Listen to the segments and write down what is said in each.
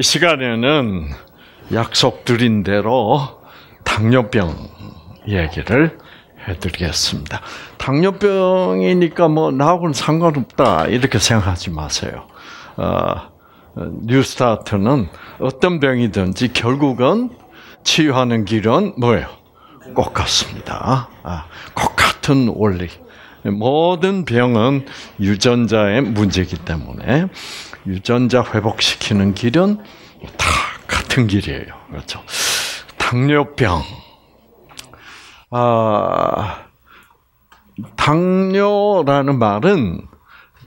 시간에는 약속드린 대로 당뇨병 얘기를 해드리겠습니다. 당뇨병이니까 뭐 나하고는 상관없다 이렇게 생각하지 마세요. 어, 뉴스타트는 어떤 병이든지 결국은 치유하는 길은 뭐예요? 꼭 같습니다. 아, 꼭 같은 원리. 모든 병은 유전자의 문제이기 때문에 유전자 회복시키는 길은 다 같은 길이에요. 그렇죠? 당뇨병. 아, 당뇨라는 말은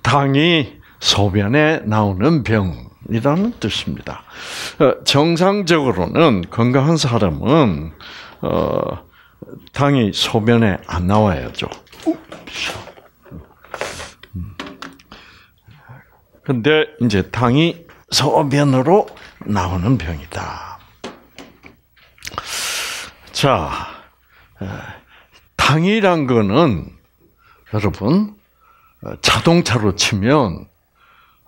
당이 소변에 나오는 병이라는 뜻입니다. 어, 정상적으로는 건강한 사람은 어, 당이 소변에 안 나와야죠. 근데 이제 당이 소변으로 나오는 병이다. 자, 당이란 거는 여러분 어, 자동차로 치면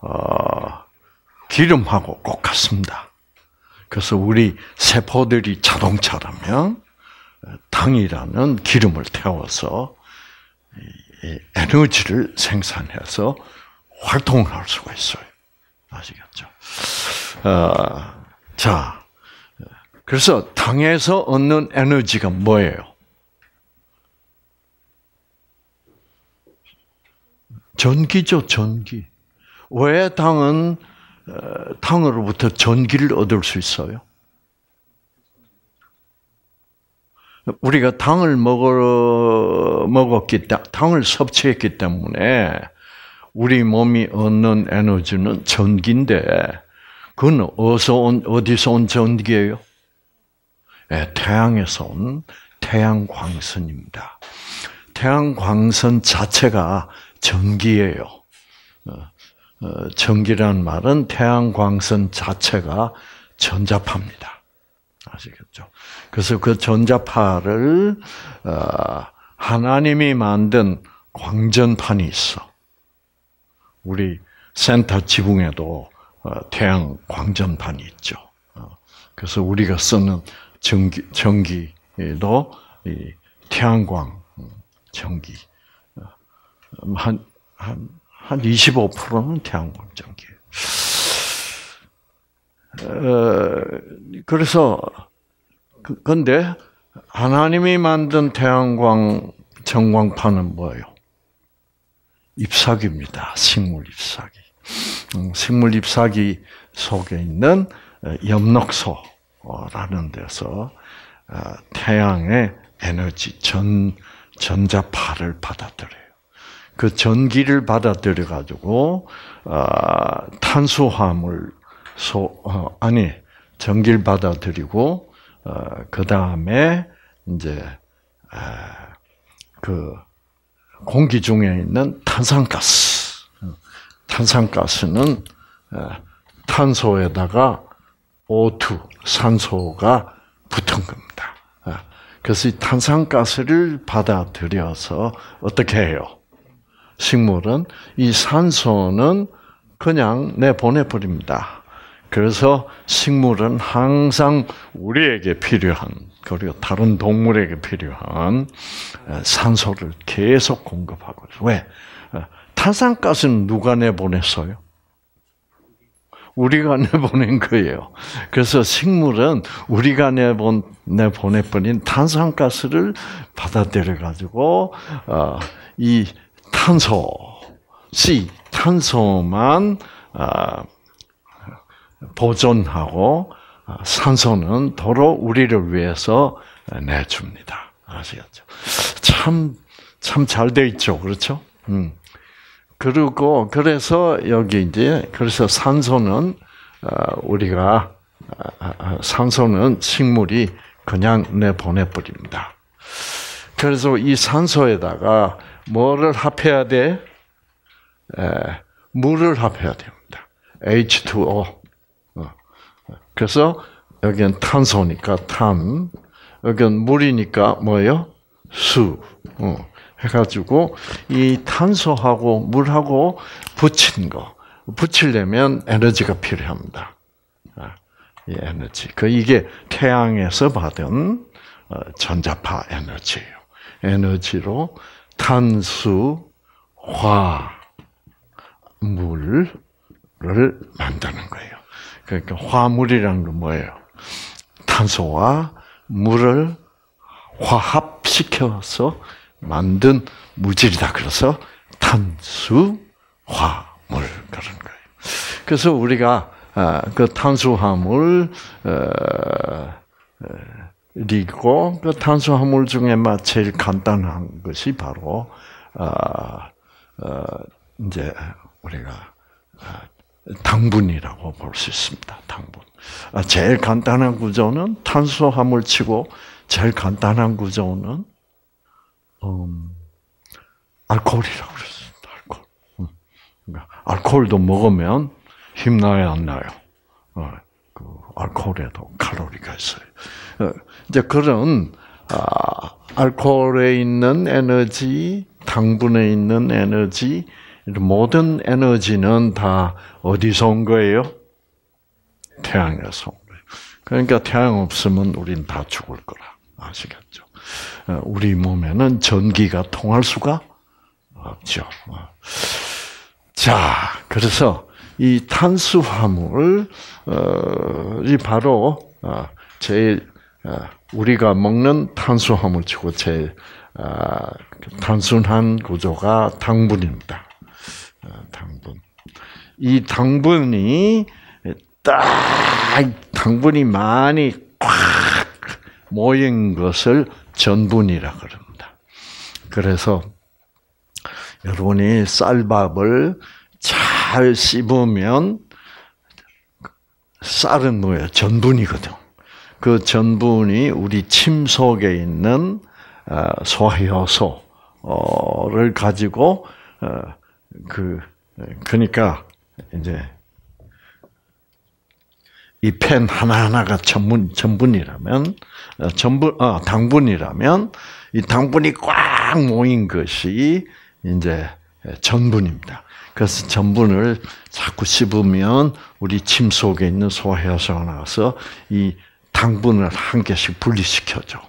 어, 기름하고 꼭 같습니다. 그래서 우리 세포들이 자동차라면 당이라는 기름을 태워서 에너지를 생산해서 활동을 할 수가 있어요. 아시겠죠? 어, 자, 그래서 당에서 얻는 에너지가 뭐예요? 전기죠, 전기. 왜 당은 어, 당으로부터 전기를 얻을 수 있어요? 우리가 당을 먹어 먹었기 때, 당을 섭취했기 때문에 우리 몸이 얻는 에너지는 전기인데 그건 어디서 온, 어디서 온 전기예요? 네, 태양에서 온 태양 광선입니다. 태양 광선 자체가 전기예요. 어, 어, 전기란 말은 태양 광선 자체가 전자파입니다. 아시겠죠? 그래서 그 전자파를 어, 하나님이 만든 광전판이 있어. 우리 센터 지붕에도 어, 태양 광전판이 있죠. 어, 그래서 우리가 쓰는 전기, 전기도 태양광 음, 전기. 어, 음, 한, 한, 한 25%는 태양광 전기. 그래서, 그, 근데, 하나님이 만든 태양광 전광판은 뭐예요? 잎사귀입니다. 식물 잎사귀. 음, 식물 잎사귀 속에 있는 어, 염록소라는 데서 어, 태양의 에너지 전 전자파를 받아들여요. 그 전기를 받아들여 가지고 어, 탄수화물 소 아니 전기를 받아들이고 그 다음에 이제 그 공기 중에 있는 탄산가스. 탄산가스는 탄소에다가 O2, 산소가 붙은 겁니다. 그래서 이 탄산가스를 받아들여서 어떻게 해요? 식물은 이 산소는 그냥 내보내버립니다. 그래서 식물은 항상 우리에게 필요한 그리고 다른 동물에게 필요한 산소를 계속 공급하고 있어요. 왜? 탄산가스는 누가 내보냈어요? 우리가 내보낸 거예요. 그래서 식물은 우리가 내본 내보내버린 탄산가스를 받아들여 가지고 어, 이 탄소 C 탄소만 어, 보존하고 아, 산소는 도로 우리를 위해서 아, 내줍니다. 아시겠죠? 참, 참잘돼 있죠. 그렇죠? 음. 그리고, 그래서 여기 이제, 그래서 산소는, 아, 우리가, 산소는 식물이 그냥 내보내버립니다. 그래서 이 산소에다가 뭐를 합해야 돼? 물을 합해야 됩니다. H2O. 그래서 여기는 탄소니까 탄, 여기는 물이니까 뭐예요? 수. 어. 해가지고 이 탄소하고 물하고 붙인 거 붙이려면 에너지가 필요합니다. 아, 이 에너지. 그 이게 태양에서 받은 어, 전자파 에너지예요. 에너지로 탄수, 화, 물을 만드는 거예요. 그러니까 화물이라는 건 뭐예요? 탄소와 물을 화합시켜서 만든 물질이다. 그래서 탄수화물 그런 거예요. 그래서 우리가 아, 그 탄수화물 그리고 어, 어, 그 탄수화물 중에 제일 간단한 것이 바로 아, 어, 이제 우리가 아, 당분이라고 볼 수 있습니다. 당분. 아, 제일 간단한 구조는 탄수화물 치고 제일 간단한 구조는 음, 알코올이라고 그랬습니다. 알코올. 음. 그러니까 알코올도 먹으면 힘나요, 안 나요? 어, 그 알코올에도 칼로리가 있어요. 어, 이제 그런 아, 알코올에 있는 에너지, 당분에 있는 에너지, 모든 에너지는 다 어디서 온 거예요? 태양에서 온 거예요. 그러니까 태양 없으면 우린 다 죽을 거라. 아시겠죠? 어, 우리 몸에는 전기가 통할 수가 없죠. 어. 자, 그래서 이 탄수화물이 어, 바로 제일 우리가 먹는 탄수화물치고 제일 아, 단순한 구조가 당분입니다. 아, 당분. 이 당분이 딱 당분이 많이 꽉 모인 것을 전분이라 그럽니다. 그래서 여러분이 쌀밥을 잘 씹으면 쌀은 뭐예요? 전분이거든. 그 전분이 우리 침 속에 있는 아, 소화효소를 가지고 어, 그그니까 네, 이제 이 펜 하나하나가 전분 전분이라면 어, 전분 아 어, 당분이라면 이 당분이 꽉 모인 것이 이제 전분입니다. 그래서 전분을 자꾸 씹으면 우리 침 속에 있는 소화효소가 나와서 이 당분을 한 개씩 분리시켜줘.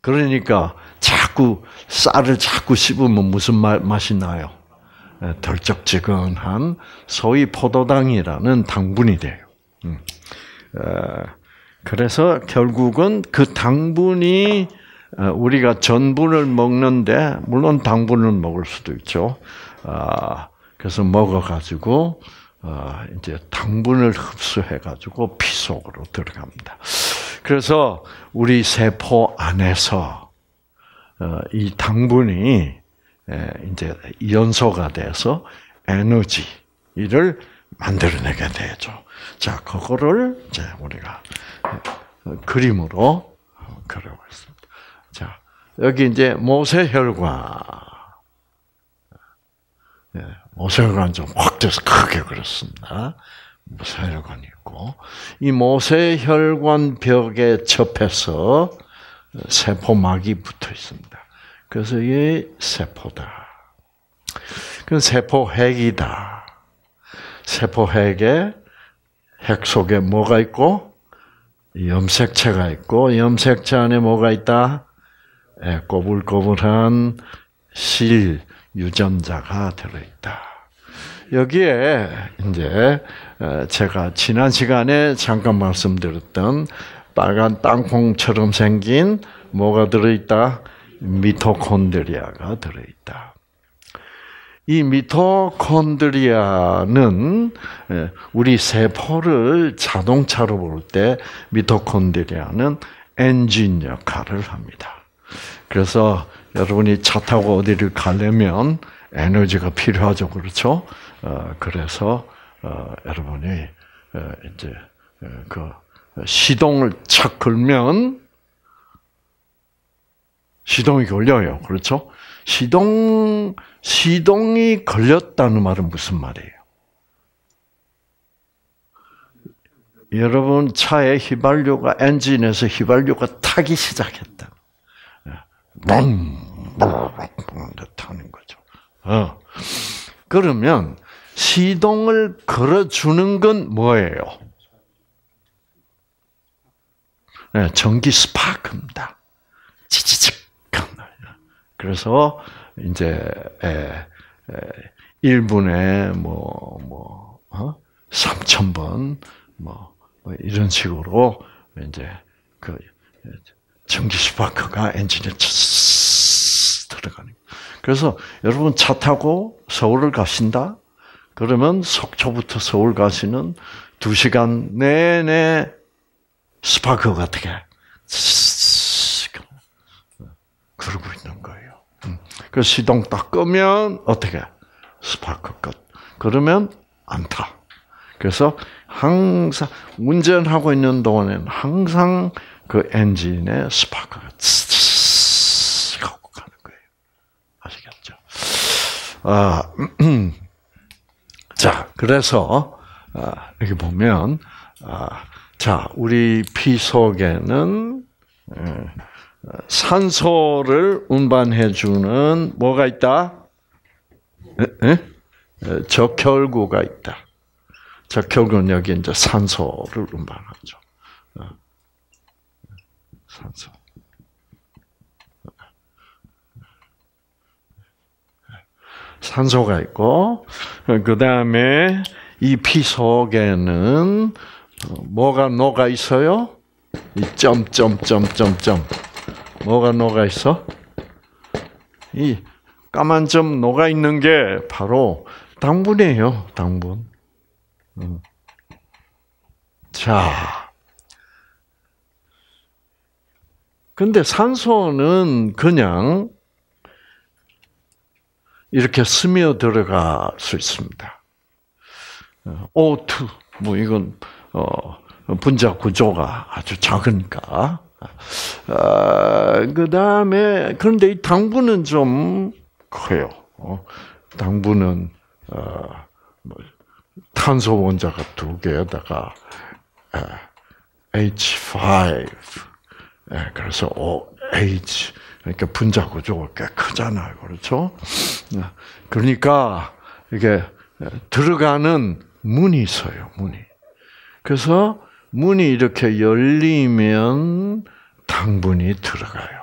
그러니까 자꾸 쌀을 자꾸 씹으면 무슨 맛이 나요? 예, 덜쩍지근한 소위 포도당이라는 당분이 돼요. 음. 어, 그래서 결국은 그 당분이 어, 우리가 전분을 먹는데 물론 당분을 먹을 수도 있죠. 아, 그래서 먹어가지고 어, 이제 당분을 흡수해가지고 피 속으로 들어갑니다. 그래서 우리 세포 안에서 이 당분이 이제 연소가 돼서 에너지를 만들어내게 되죠. 자, 그거를 이제 우리가 그림으로 그려봤습니다. 자, 여기 이제 모세혈관. 예, 모세혈관 좀확대서 크게 그렸습니다. 모세혈관 있고 이 모세혈관 벽에 접해서 세포막이 붙어 있습니다. 그래서 이 세포다. 그건 세포핵이다. 세포핵에 핵 속에 뭐가 있고 염색체가 있고 염색체 안에 뭐가 있다? 예, 꼬불꼬불한 실 유전자가 들어있다. 여기에 이제 어, 제가 지난 시간에 잠깐 말씀드렸던 빨간 땅콩처럼 생긴 뭐가 들어있다? 미토콘드리아가 들어있다. 이 미토콘드리아는 예, 우리 세포를 자동차로 볼 때 미토콘드리아는 엔진 역할을 합니다. 그래서 여러분이 차 타고 어디를 가려면 에너지가 필요하죠, 그렇죠? 어, 그래서 어, 여러분이 어, 이제 그 시동을 착 걸면 시동이 걸려요. 그렇죠? 시동, 시동이 걸렸다는 말은 무슨 말이에요? 여러분 차의 휘발유가 엔진에서 휘발유가 타기 시작했다. 예. 타는 거죠. 어. 그러면 시동을 걸어주는 건 뭐예요? 네, 전기 스파크입니다. 지지직 그래서 이제 에, 에, 1분에 뭐뭐 뭐, 어? 3 0 0 0번 뭐, 뭐, 이런 식으로 이제 그 전기 스파크가 엔진에 들어가는 그래서 여러분 차 타고 서울을 가신다? 그러면 속초부터 서울 가시는 2시간 내내 스파크가 어떻게 그러고 있는 그 시동 딱 끄면 어떻게 스파크 끝. 그러면 안 타. 그래서 항상 운전하고 있는 동안에는 항상 그엔진의 스파크가 츠츠츠 하고 가는 거예요. 아시겠죠? 아, 자, 그래서 아, 여기 보면 아, 자, 우리 피 속에는 음, 산소를 운반해 주는 뭐가 있다? 에? 에? 적혈구가 있다. 적혈구는 여기 이제 산소를 운반하죠. 어. 산소. 산소가 있고 그 다음에 이 피 속에는 어, 뭐가 녹아 있어요? 이 점점점점점 뭐가 녹아 있어? 이 까만 점 녹아 있는 게 바로 당분이에요. 당분. 음. 자. 근데 산소는 그냥 이렇게 스며들어갈 수 있습니다. 어, O2, 뭐 이건 어, 분자 구조가 아주 작으니까 아, 그 다음에, 그런데 이당분은좀 커요. 어? 당분은 어, 뭐, 탄소 원자가 두 개에다가, 에, H5. 에, 그래서 OH. 그러니까 분자 구조가 꽤 크잖아요. 그렇죠? 아, 그러니까, 이게 들어가는 문이 있어요, 문이. 그래서 문이 이렇게 열리면 당분이 들어가요.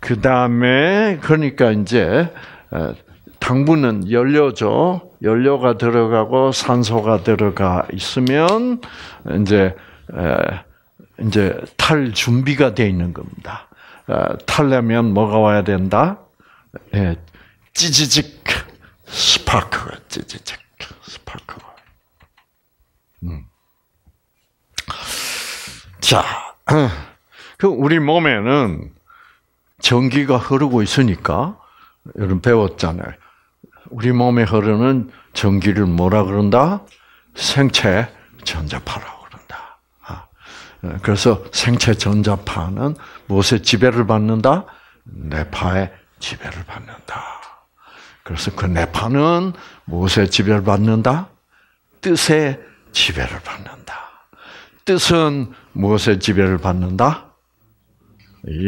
그 다음에 그러니까 이제 어, 당분은 연료죠. 연료가 들어가고 산소가 들어가 있으면 이제 어, 이제 탈 준비가 돼 있는 겁니다. 탈려면 어, 뭐가 와야 된다? 찌지직 예, 스파크 찌지직 스파크가 자, 그 우리 몸에는 전기가 흐르고 있으니까 여러분 배웠잖아요. 우리 몸에 흐르는 전기를 뭐라 그런다? 생체 전자파라고 그런다. 아, 예, 그래서 생체 전자파는 무엇에 지배를 받는다? 뇌파에 지배를 받는다. 그래서 그 뇌파는 무엇에 지배를 받는다? 뜻에 지배를 받는다. 뜻은 무엇의 지배를 받는다?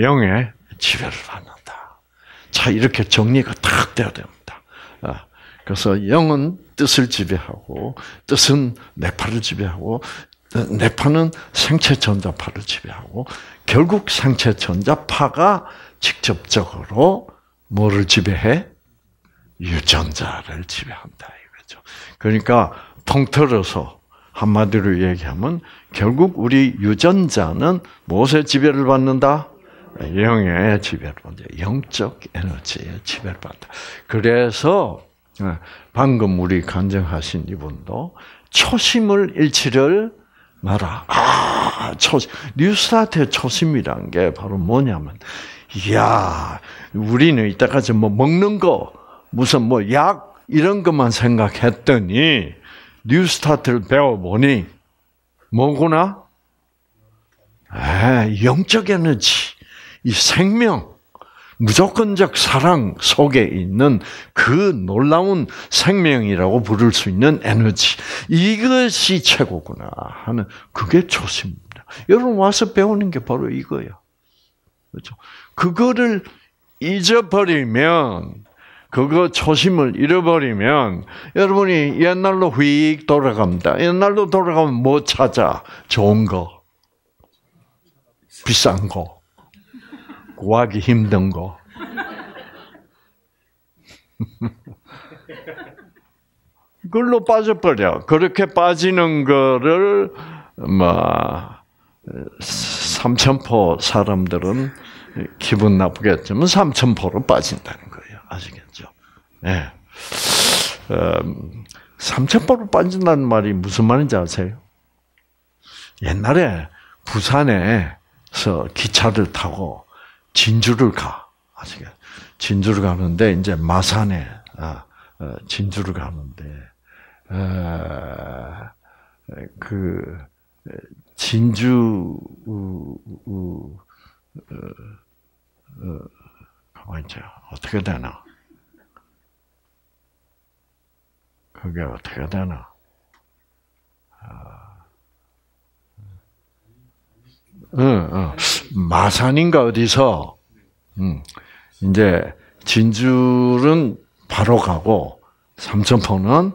영의 지배를 받는다. 자, 이렇게 정리가 딱 돼야 됩니다. 아, 그래서 영은 뜻을 지배하고, 뜻은 뇌파를 지배하고, 뇌파는 생체 전자파를 지배하고, 결국 생체 전자파가 직접적으로 뭐를 지배해? 유전자를 지배한다. 이거죠. 그러니까 통틀어서 한마디로 얘기하면 결국 우리 유전자는 무엇의 지배를 받는다? 영의 지배를 받는다. 영적 에너지의 지배를 받는다. 그래서 예, 방금 우리 간증하신 이분도 초심을 잃지를 마라. 아, 초심 뉴스타트의 초심이란 게 바로 뭐냐면, 이야, 우리는 이때까지 뭐 먹는 거, 무슨 뭐 약 이런 것만 생각했더니 뉴스타트를 배워보니 뭐구나? 에, 아, 영적 에너지, 이 생명, 무조건적 사랑 속에 있는 그 놀라운 생명이라고 부를 수 있는 에너지. 이것이 최고구나 하는 그게 초심입니다. 여러분 와서 배우는 게 바로 이거예요. 그렇죠? 그거를 잊어버리면 그거 초심을 잃어버리면 여러분이 옛날로 휙 돌아갑니다. 옛날로 돌아가면 뭐 찾아? 좋은 거, 비싼 거, 구하기 힘든 거. 그걸로 빠져버려. 그렇게 빠지는 거를 뭐 삼천포 사람들은 기분 나쁘겠지만 삼천포로 빠진다는 거예요. 아시겠어요? 예. 어, 삼천포로 빠진다는 말이 무슨 말인지 아세요? 옛날에 부산에서 기차를 타고 진주를 가. 아시겠 진주를 가는데 이제 마산에 아, 어, 진주를 가는데 어, 그 진주 가만 있자 어떻게 되나 그게 어떻게 되나? 어, 어. 마산인가 어디서 음, 이제 진주는 바로 가고 삼천포는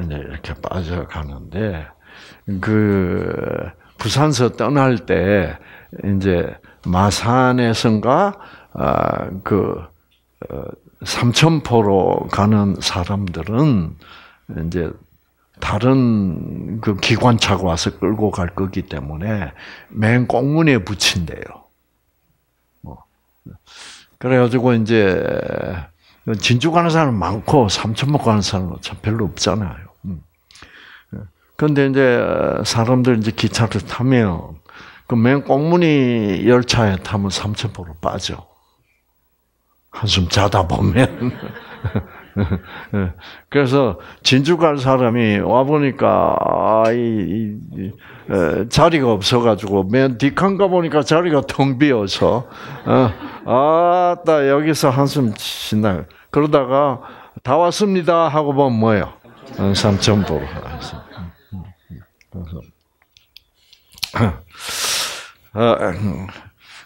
이제 이렇게 빠져가는데 그 부산서 떠날 때 이제 마산에선가 아, 그 어, 삼천포로 가는 사람들은 이제 다른 그 기관차가 와서 끌고 갈 거기 때문에 맨 꽁무니에 붙인대요. 뭐. 그래가지고 이제 진주 가는 사람 많고 삼천목 가는 사람은 참 별로 없잖아요. 음. 그런데 이제 사람들 이제 기차를 타면 그맨 꽁무니 열차에 타면 삼천포로 빠져. 한숨 자다 보면. 그래서 진주 갈 사람이 와 보니까 아, 이, 이, 자리가 없어가지고 맨 뒷칸가 보니까 자리가 텅 비어서 어, 아따 여기서 한숨 신나 그러다가 다 왔습니다 하고 보면 뭐예요? 어, 삼천보로 그래서 어, 음.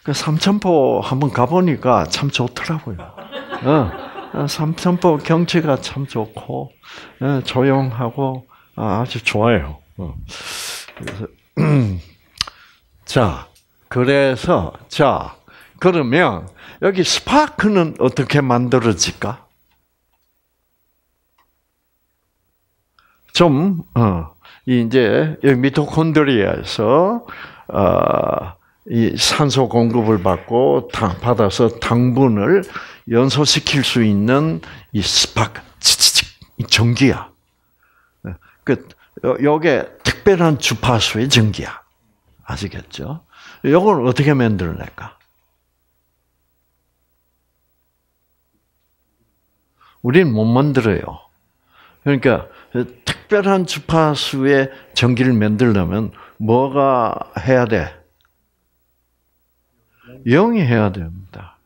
그 삼천포 한번 가보니까 참 좋더라고요. 어, 어, 삼천포 경치가 참 좋고 어, 조용하고 아, 주 좋아요. 그래서 자 그래서 자 그러면 여기 스파크는 어떻게 만들어질까? 좀 어, 이제 미토콘드리아에서 어, 이 산소 공급을 받고 당, 받아서 당분을 연소시킬 수 있는 이 스파크, 전기야. 그, 요게 특별한 주파수의 전기야. 아시겠죠? 요걸 어떻게 만들어낼까? 우린못 만들어요. 그러니까 특별한 주파수의 전기를 만들려면 뭐가 해야 돼? 영이 해야 됩니다.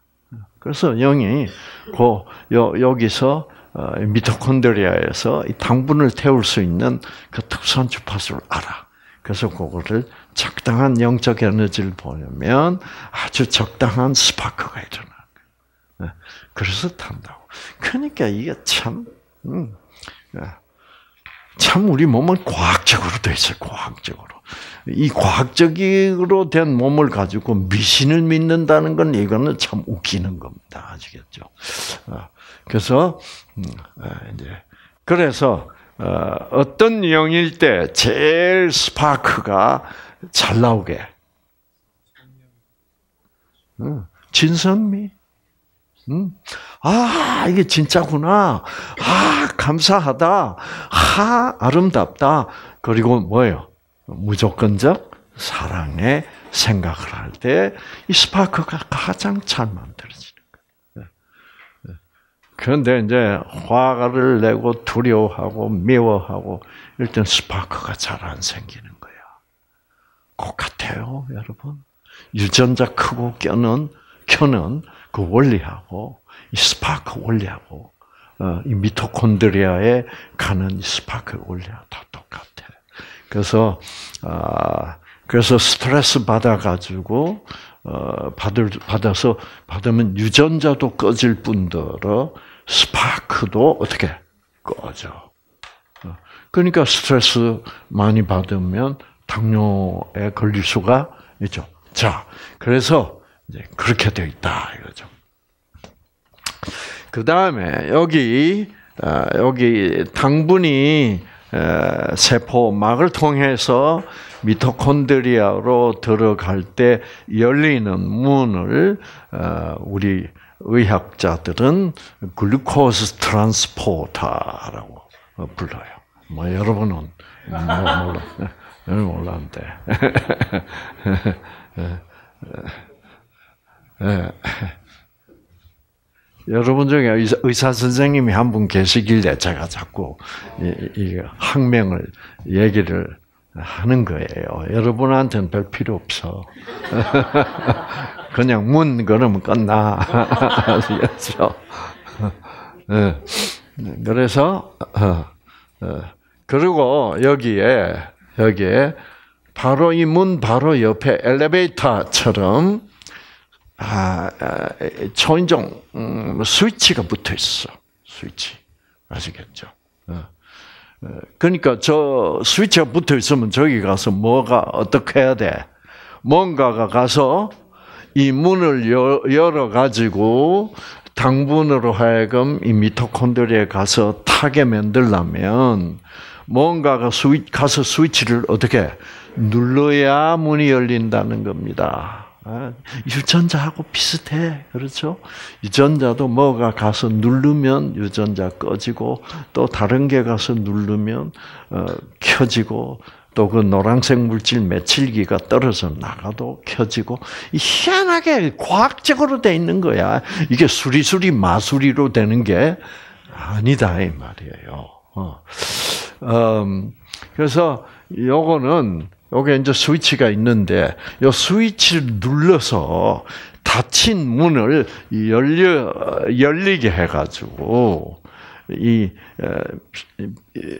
그래서 영이 고 여, 여기서 어, 미토콘드리아에서 당분을 태울 수 있는 그 특수한 주파수를 알아. 그래서 그거를 적당한 영적 에너지를 보려면 아주 적당한 스파크가 일어나. 네. 그래서 탄다고. 그러니까 이게 참 음, 네. 참 우리 몸은 과학적으로 돼 있어요. 과학적으로. 이 과학적으로 된 몸을 가지고 미신을 믿는다는 건 이거는 참 웃기는 겁니다. 아시겠죠? 어, 그래서 음, 어, 이제 그래서 어, 어떤 영일 때 제일 스파크가 잘 나오게 진선미 아, 이게 진짜구나. 아, 감사하다. 아, 아름답다. 그리고 뭐예요? 무조건적 사랑의 생각을 할 때 이 스파크가 가장 잘 만들어지는 거예요. 네. 네. 그런데 이제 화를 가 내고 두려워하고 미워하고 일단 스파크가 잘 안 생기는 거야. 똑같아요, 여러분. 유전자 크고 껴는 켜는 그 원리하고 이 스파크 원리하고 어, 이 미토콘드리아에 가는 스파크 원리하고 다 똑같아. 그래서 아 그래서 스트레스 받아가지고 어, 받을 받아서 받으면 유전자도 꺼질 뿐더러 스파크도 어떻게 꺼져. 어, 그러니까 스트레스 많이 받으면 당뇨에 걸릴 수가 있죠. 자, 그래서 이제 그렇게 되어 있다 이거죠. 그 다음에 여기 어, 여기 당분이 어, 세포막을 통해서 미토콘드리아로 들어갈 때 열리는 문을 어, 우리 의학자들은 글루코스 트란스포터라고 불러요. 뭐 여러분은 뭐 몰라, 여러분 몰랐는데. 예. 여러분 중에 의사, 의사 선생님이 한 분 계시길래 제가 자꾸 이, 이 학명을 얘기를 하는 거예요. 여러분한테는 별 필요 없어. 그냥 문 걸으면 끝나. 아시겠죠? 예. 그래서, 어, 어, 그리고 여기에, 여기에, 바로 이 문 바로 옆에 엘리베이터처럼 아, 초인종 아, 음, 스위치가 붙어 있어. 스위치 아시겠죠? 어. 어, 그러니까 저 스위치가 붙어 있으면 저기 가서 뭐가 어떻게 해야 돼? 뭔가가 가서 이 문을 열어 가지고 당분으로 하여금 이 미토콘드리아에 가서 타게 만들려면 뭔가가 스위 가서 스위치를 어떻게 눌러야 문이 열린다는 겁니다. 예? 유전자하고 비슷해. 그렇죠? 유전자도 뭐가 가서 누르면 유전자 꺼지고 또 다른 게 가서 누르면 어, 켜지고 또 그 노란색 물질 며칠기가 떨어져 나가도 켜지고 희한하게 과학적으로 돼 있는 거야. 이게 수리수리 마수리로 되는 게 아니다 이 말이에요. 어. 음, 그래서 요거는 여기 이제 스위치가 있는데 이 스위치를 눌러서 닫힌 문을 열려 열리게 해가지고 이 에, 이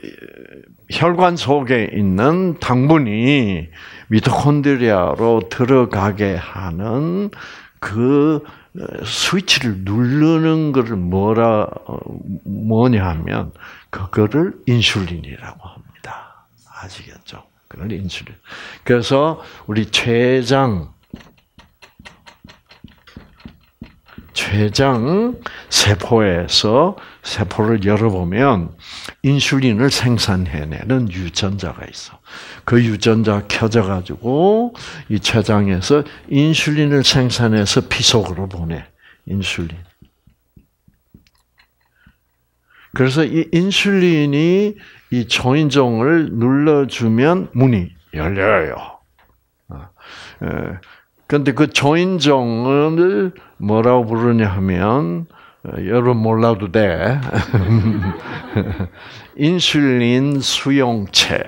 혈관 속에 있는 당분이 미토콘드리아로 들어가게 하는 그 스위치를 누르는 것을 뭐라 어, 뭐냐 하면 그거를 인슐린이라고 합니다. 아시겠죠? 그걸 인슐린. 그래서 우리 췌장 췌장 세포에서 세포를 열어보면 인슐린을 생산해내는 유전자가 있어. 그 유전자 켜져 가지고 이 췌장에서 인슐린을 생산해서 피 속으로 보내. 인슐린. 그래서 이 인슐린이 이 초인종을 눌러주면 문이 열려요. 그런데 아, 예. 그 초인종을 뭐라고 부르냐 면 어, 여러분 몰라도 돼. 인슐린 수용체,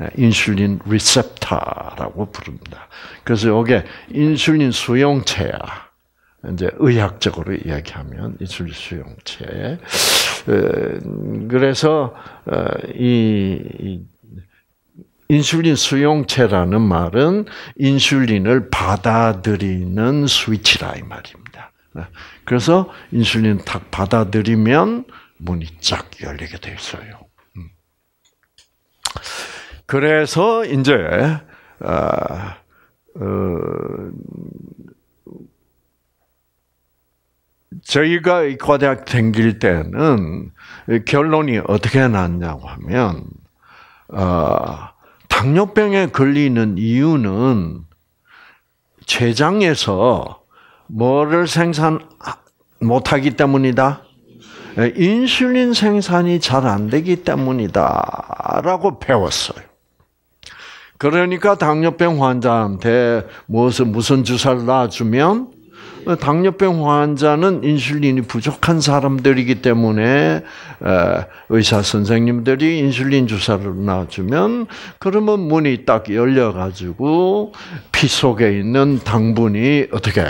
예, 인슐린 리셉터라고 부릅니다. 그래서 이게 인슐린 수용체야. 이제 의학적으로 이야기하면 이술 수용체. 그래서 어, 이 인슐린 수용체라는 말은 인슐린을 받아들이는 스위치라 이 말입니다. 그래서 인슐린 탁 받아들이면 문이 쫙 열리게 돼 있어요. 음. 그래서 이제 아, 어, 어, 저희가 과대학 생길 때는 결론이 어떻게 났냐고 하면 어, 당뇨병에 걸리는 이유는 췌장에서 뭐를 생산 못하기 때문이다. 인슐린 생산이 잘 안 되기 때문이다라고 배웠어요. 그러니까 당뇨병 환자한테 무슨 무슨 주사를 놔주면 당뇨병 환자는 인슐린이 부족한 사람들이기 때문에 의사 선생님들이 인슐린 주사를 놔주면 그러면 문이 딱 열려가지고 피 속에 있는 당분이 어떻게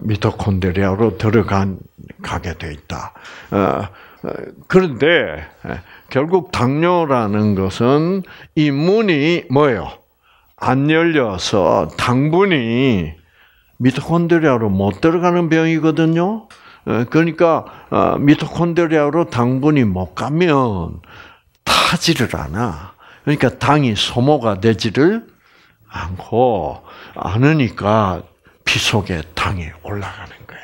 미토콘드리아로 들어가게 간돼 있다. 어, 어, 그런데 결국 당뇨라는 것은 이 문이 뭐예요? 안 열려서 당분이 미토콘드리아로 못 들어가는 병이거든요. 어, 그러니까 어, 미토콘드리아로 당분이 못 가면 타지를 않아. 그러니까 당이 소모가 되지를 않고 않으니까 피 속에 당이 올라가는 거예요.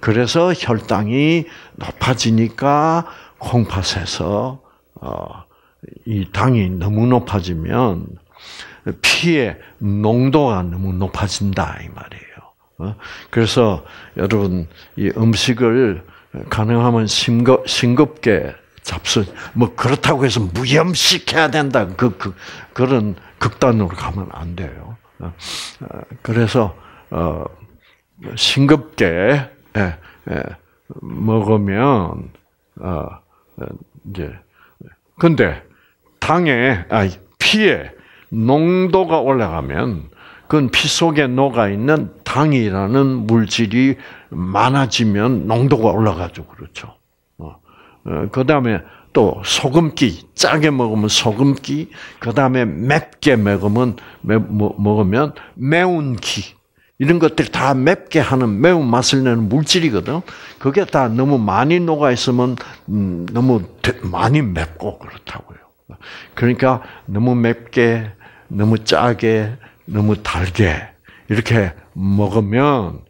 그래서 혈당이 높아지니까 콩팥에서 어, 이 당이 너무 높아지면 피의 농도가 너무 높아진다 이 말이에요. 어? 그래서 여러분 이 음식을 가능하면 싱겁, 싱겁게 잡수 뭐 그렇다고 해서 무염식해야 된다 그, 그 그런 극단으로 가면 안 돼요. 어? 어, 그래서 어, 싱겁게 예, 예, 먹으면 어, 이제 근데 당에 아 피에 농도가 올라가면 그건 피 속에 녹아 있는 당이라는 물질이 많아지면 농도가 올라가죠. 그렇죠. 어. 어 그다음에 또 소금기 짜게 먹으면 소금기, 그다음에 맵게 먹으면 매, 뭐, 먹으면 매운기. 이런 것들 다 맵게 하는 매운 맛을 내는 물질이거든. 그게 다 너무 많이 녹아 있으면 음, 너무 많이 맵고 그렇다고요. 그러니까 너무 맵게, 너무 짜게, 너무 달게 이렇게 먹으면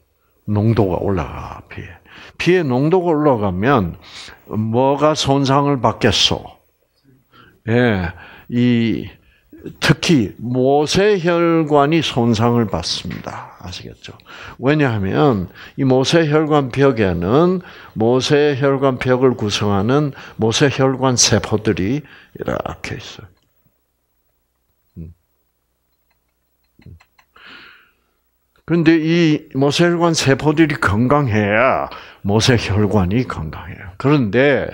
농도가 올라가 피에. 피의 농도가 올라가면 뭐가 손상을 받겠소? 예, 이 특히 모세혈관이 손상을 받습니다. 아시겠죠? 왜냐하면 이 모세혈관 벽에는 모세혈관 벽을 구성하는 모세혈관 세포들이 이렇게 있어요. 그런데 이 모세혈관 세포들이 건강해야 모세혈관이 건강해요. 그런데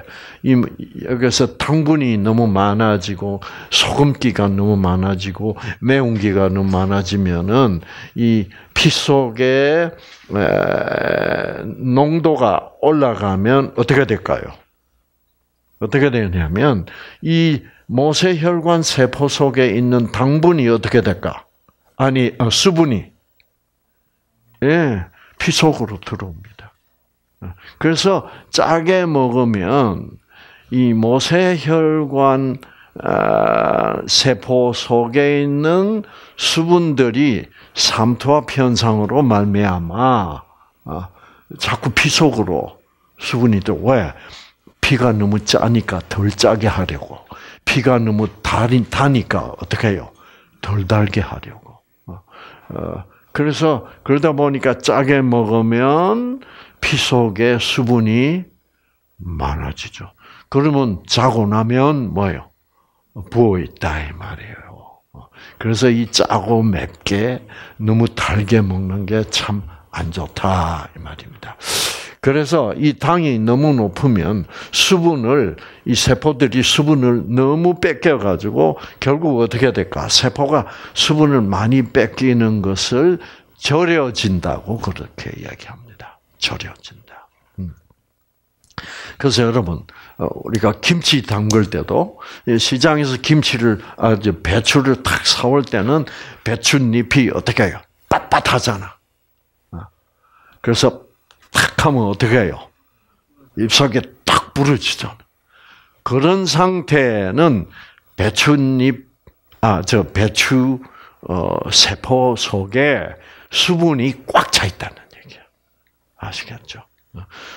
이 여기서 당분이 너무 많아지고 소금기가 너무 많아지고 매운기가 너무 많아지면은 이 피 속에 농도가 올라가면 어떻게 될까요? 어떻게 되냐면 이 모세혈관 세포 속에 있는 당분이 어떻게 될까? 아니 어, 수분이 예, 피 속으로 들어옵니다. 어, 그래서 짜게 먹으면 이 모세혈관 아, 세포 속에 있는 수분들이 삼투압 현상으로 말미암아 어, 자꾸 피 속으로 수분이 들어 왜? 피가 너무 짜니까 덜 짜게 하려고. 피가 너무 달이, 다니까 어떻게 해요? 덜 달게 하려고. 어, 그래서 그러다 보니까 짜게 먹으면 피 속에 수분이 많아지죠. 그러면 자고 나면 뭐예요? 부어 있다 이 말이에요. 그래서 이 짜고 맵게 너무 달게 먹는 게 참 안 좋다 이 말입니다. 그래서 이 당이 너무 높으면 수분을 이 세포들이 수분을 너무 뺏겨 가지고 결국 어떻게 될까? 세포가 수분을 많이 뺏기는 것을 절여진다고 그렇게 이야기합니다. 절여진다. 음. 그래서 여러분 어, 우리가 김치 담글 때도 시장에서 김치를 아 배추를 탁 사올 때는 배춧잎이 어떻게 해요? 빳빳하잖아. 어. 그래서 탁 하면 어떻게 해요? 잎사귀에 딱 부러지잖아. 그런 상태는 배춧잎 아, 저 배추, 어, 세포 속에 수분이 꽉 차 있다는 얘기야. 아시겠죠?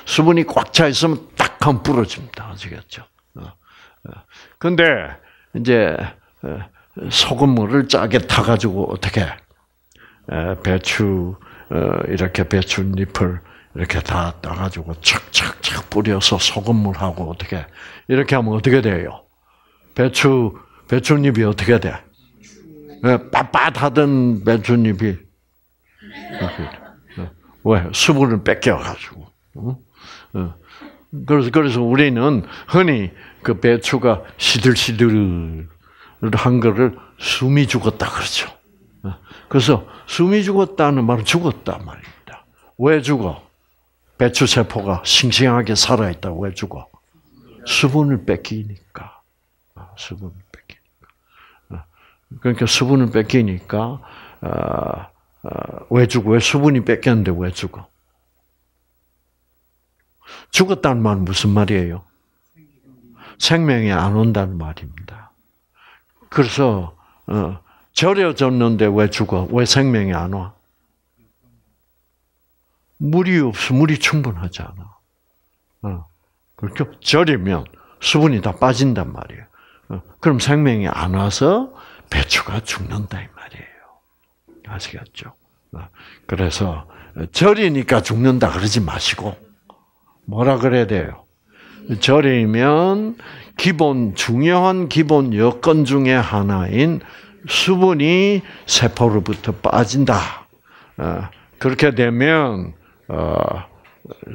수분이 꽉 차 있으면 딱 하면 부러집니다. 아시겠죠? 어, 어. 근데, 이제, 어, 소금물을 짜게 타가지고 어떻게, 배추, 이렇게 배추잎을 이렇게 다 따가지고 착착착 뿌려서 소금물하고 어떻게 이렇게 하면 어떻게 돼요? 배추 배추잎이 어떻게 돼? 네, 빳빳하던 배추잎이 네. 왜 수분을 뺏겨가지고 네. 그래서 그래서 우리는 흔히 그 배추가 시들시들한 거를 숨이 죽었다 그러죠. 그래서 숨이 죽었다는 말은 죽었다 말입니다. 왜 죽어? 배추 세포가 싱싱하게 살아 있다고 왜 죽어? 수분을 뺏기니까. 아, 수분을 뺏기니까. 아, 그러니까 수분을 뺏기니까 아, 왜 죽어? 왜 수분이 뺏겼는데 왜 죽어? 죽었다는 말은 무슨 말이에요? 생명이 안 온다는 말입니다. 그래서 어, 절여졌는데 왜 죽어? 왜 생명이 안 와? 물이 없어. 물이 충분하지 않아. 어. 그렇죠? 절이면 수분이 다 빠진단 말이에요. 어. 그럼 생명이 안 와서 배추가 죽는다 이 말이에요. 아시겠죠? 어. 그래서 절이니까 죽는다 그러지 마시고 뭐라 그래야 돼요? 절이면 기본 중요한 기본 여건 중에 하나인 수분이 세포로부터 빠진다. 어. 그렇게 되면 어,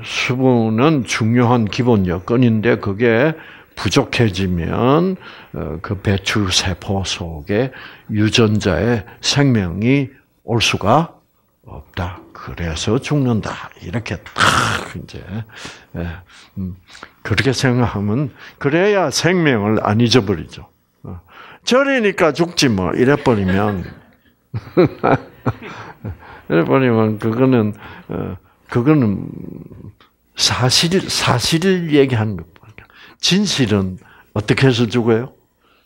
수분은 중요한 기본 여건인데 그게 부족해지면 어, 그 배출 세포 속에 유전자의 생명이 올 수가 없다. 그래서 죽는다. 이렇게 딱 이제 예, 음, 그렇게 생각하면 그래야 생명을 안 잊어버리죠. 절이니까 어, 죽지 뭐 이래 버리면 이래 버리면 그거는 어. 그거는 사실 사실 얘기하는 겁니이 진실은 어떻게 해서 죽어요?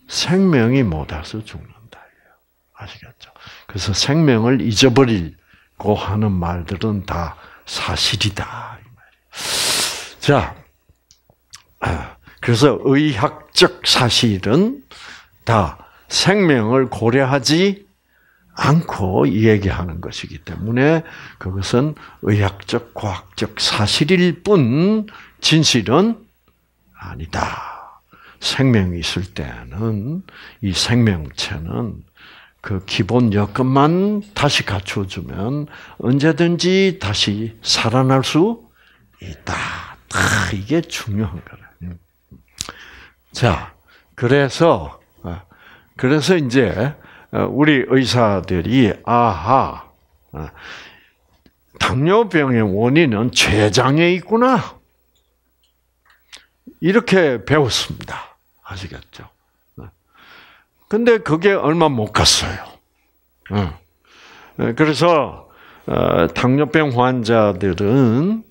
생명이 못 와서 죽는다. 아시겠죠? 그래서 생명을 잊어버리고 하는 말들은 다 사실이다. 자, 아, 그래서 의학적 사실은 다 생명을 고려하지 않고 얘기하는 것이기 때문에 그것은 의학적, 과학적 사실일 뿐 진실은 아니다. 생명이 있을 때는 이 생명체는 그 기본 여건만 다시 갖춰주면 언제든지 다시 살아날 수 있다. 아, 이게 중요한 거라. 음. 자, 그래서, 어, 그래서 이제 어, 우리 의사들이 아하 어, 당뇨병의 원인은 췌장에 있구나 이렇게 배웠습니다. 아시겠죠? 어. 근데 그게 얼마 못 갔어요. 그래서 당뇨병 환자들은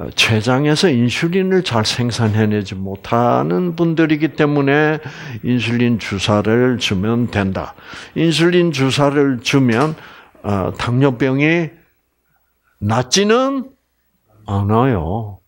어, 췌장에서 인슐린을 잘 생산해내지 못하는 분들이기 때문에 인슐린 주사를 주면 된다. 인슐린 주사를 주면 어, 당뇨병이 낫지는 않아요.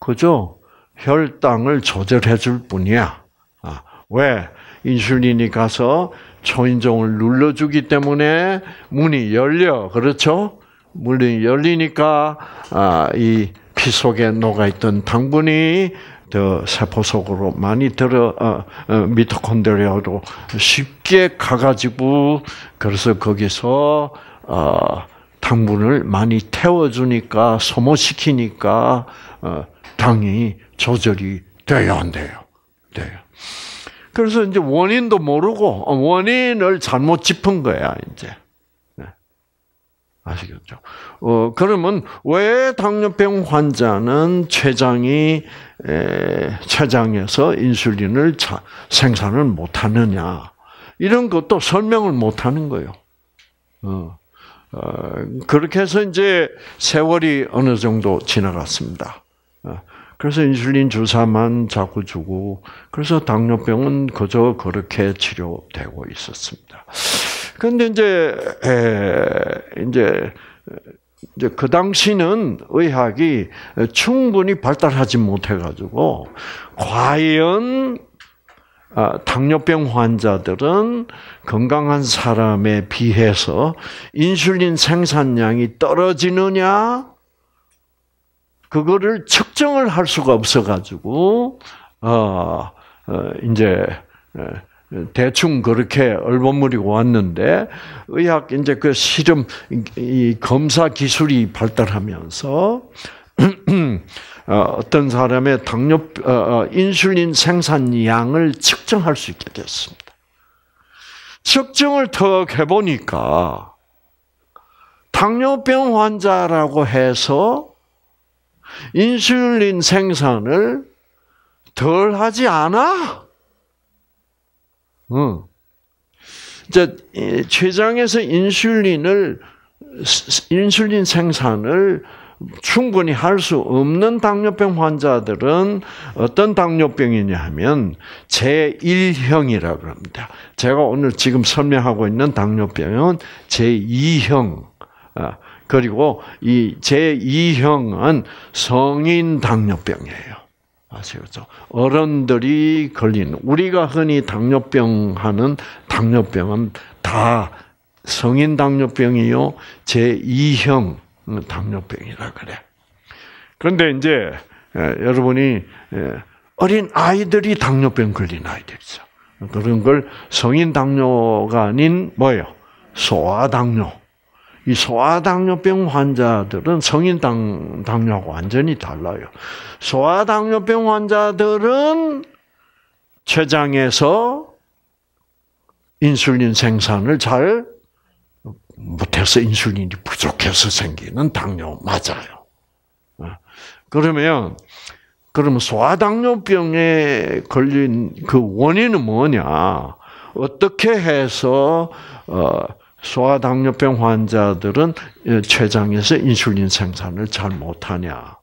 그죠? 혈당을 조절해 줄 뿐이야. 아, 왜? 인슐린이 가서 초인종을 눌러주기 때문에 문이 열려. 그렇죠? 문이 열리니까 아, 이피 속에 녹아있던 당분이 더 세포 속으로 많이 들어 어, 어, 미토콘드리아로 쉽게 가가지고 그래서 거기서 어, 당분을 많이 태워주니까 소모시키니까 어, 당이 조절이 돼야 안 돼요. 돼요. 그래서 이제 원인도 모르고 어, 원인을 잘못 짚은 거야 이제. 아시겠죠? 어, 그러면 왜 당뇨병 환자는 췌장이 에, 췌장에서 인슐린을 차, 생산을 못 하느냐? 이런 것도 설명을 못 하는 거예요. 어, 어, 그렇게 해서 이제 세월이 어느 정도 지나갔습니다. 어, 그래서 인슐린 주사만 자꾸 주고 그래서 당뇨병은 그저 그렇게 치료되고 있었습니다. 근데 이제 에, 이제 이제 그 당시는 의학이 충분히 발달하지 못해가지고 과연 아, 당뇨병 환자들은 건강한 사람에 비해서 인슐린 생산량이 떨어지느냐 그거를 측정을 할 수가 없어가지고 어, 어 이제 대충 그렇게 얼버무리고 왔는데 의학 이제 그 실험 이 검사 기술이 발달하면서 어, 어떤 사람의 당뇨 어, 어, 인슐린 생산량을 측정할 수 있게 됐습니다. 측정을 더 해보니까 당뇨병 환자라고 해서 인슐린 생산을 덜 하지 않아. 응. 자, 췌장에서 인슐린을 인슐린 생산을 충분히 할 수 없는 당뇨병 환자들은 어떤 당뇨병이냐 하면 제1형이라고 럽니다 제가 오늘 지금 설명하고 있는 당뇨병은 제2형. 아, 그리고 이 제2형은 성인 당뇨병이에요. 아시겠죠? 그렇죠. 어른들이 걸린 우리가 흔히 당뇨병 하는 당뇨병은 다 성인 당뇨병이요 제2형 당뇨병이라 그래. 그런데 이제 예, 여러분이 예, 어린 아이들이 당뇨병 걸린 아이들 있어. 그런 걸 성인 당뇨가 아닌 뭐예요? 소아 당뇨. 이 소아당뇨병 환자들은 성인 당, 당뇨하고 완전히 달라요. 소아당뇨병 환자들은 췌장에서 인슐린 생산을 잘 못해서 인슐린이 부족해서 생기는 당뇨 맞아요. 어. 그러면 그러면 소아당뇨병에 걸린 그 원인은 뭐냐? 어떻게 해서 어, 소아당뇨병 환자들은 예, 췌장에서 인슐린 생산을 잘 못하냐.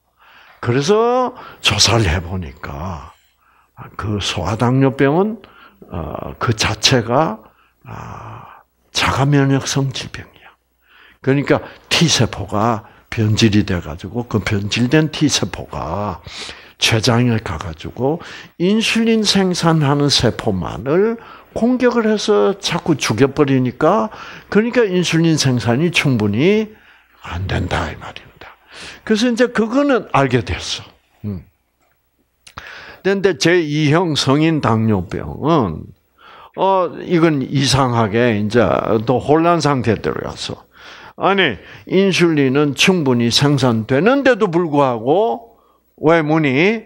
그래서 조사를 해보니까 그 소아당뇨병은 어, 그 자체가 아, 자가 면역성 질병이야. 그러니까 T 세포가 변질이 돼가지고 그 변질된 T 세포가 췌장에 가가지고 인슐린 생산하는 세포만을 공격을 해서 자꾸 죽여버리니까 그러니까 인슐린 생산이 충분히 안 된다 이 말입니다. 그래서 이제 그거는 알게 됐어. 그런데 음. 제2형 성인 당뇨병은 어 이건 이상하게 이제 또 혼란 상태 들어갔어. 아니 인슐린은 충분히 생산되는데도 불구하고 왜 문이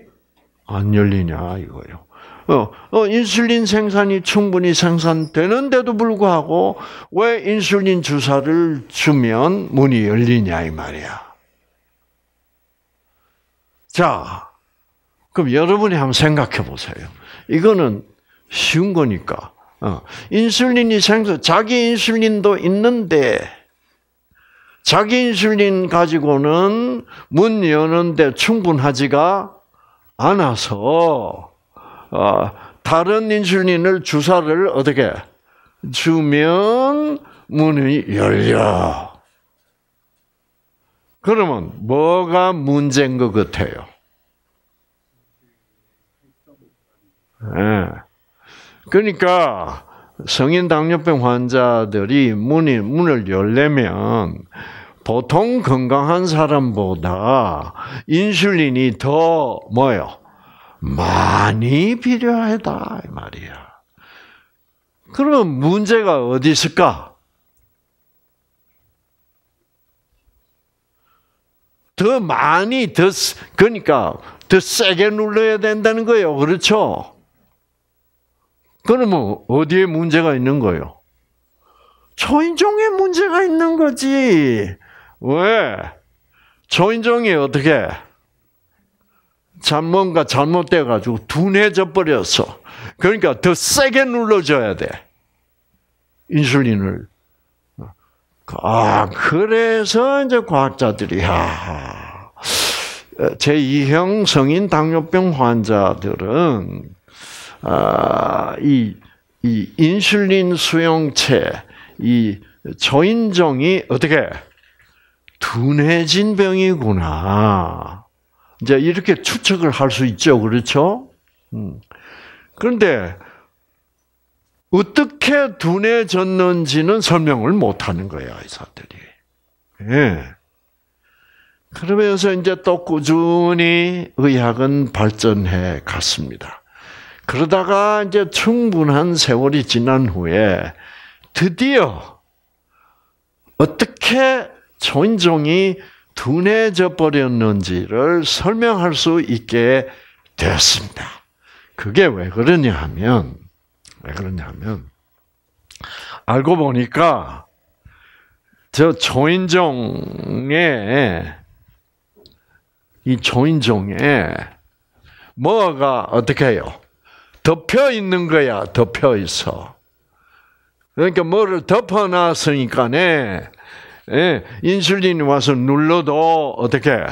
안 열리냐 이거요. 어, 어, 인슐린 생산이 충분히 생산되는데도 불구하고 왜 인슐린 주사를 주면 문이 열리냐 이 말이야. 자, 그럼 여러분이 한번 생각해 보세요. 이거는 쉬운 거니까. 어, 인슐린이 생산, 자기 인슐린도 있는데, 자기 인슐린 가지고는 문 여는데 충분하지가 않아서, 어, 다른 인슐린을 주사를 어떻게 주면 문이 열려. 그러면 뭐가 문제인 것 같아요? 네. 그러니까 성인 당뇨병 환자들이 문이 문을 열려면 보통 건강한 사람보다 인슐린이 더 뭐요? 많이 필요하다 이 말이야. 그러면 문제가 어디 있을까? 더 많이 더 그러니까 더 세게 눌러야 된다는 거예요. 그렇죠? 그러면 뭐 어디에 문제가 있는 거예요? 초인종에 문제가 있는 거지. 왜? 초인종이 어떻게? 잘 뭔가 잘못돼 가지고 둔해져 버렸어 그러니까 더 세게 눌러줘야 돼. 인슐린을. 아, 그래서 이제 과학자들이, 야, 제2형 성인 당뇨병 환자들은, 아, 이, 이 인슐린 수용체, 이 저인종이 어떻게, 둔해진 병이구나. 이제 이렇게 추측을 할 수 있죠. 그렇죠? 음. 그런데 어떻게 둔해졌는지는 설명을 못 하는 거예요, 의사들이 예. 그러면서 이제 또 꾸준히 의학은 발전해 갔습니다. 그러다가 이제 충분한 세월이 지난 후에 드디어 어떻게 조인종이 둔해져 버렸는지를 설명할 수 있게 되었습니다. 그게 왜 그러냐 하면, 왜 그러냐 하면, 알고 보니까, 저 조인종의, 이 조인종의, 뭐가 어떻게 해요? 덮여 있는 거야, 덮여 있어. 그러니까 뭐를 덮어놨으니까네, 예, 인슐린이 와서 눌러도 어떻게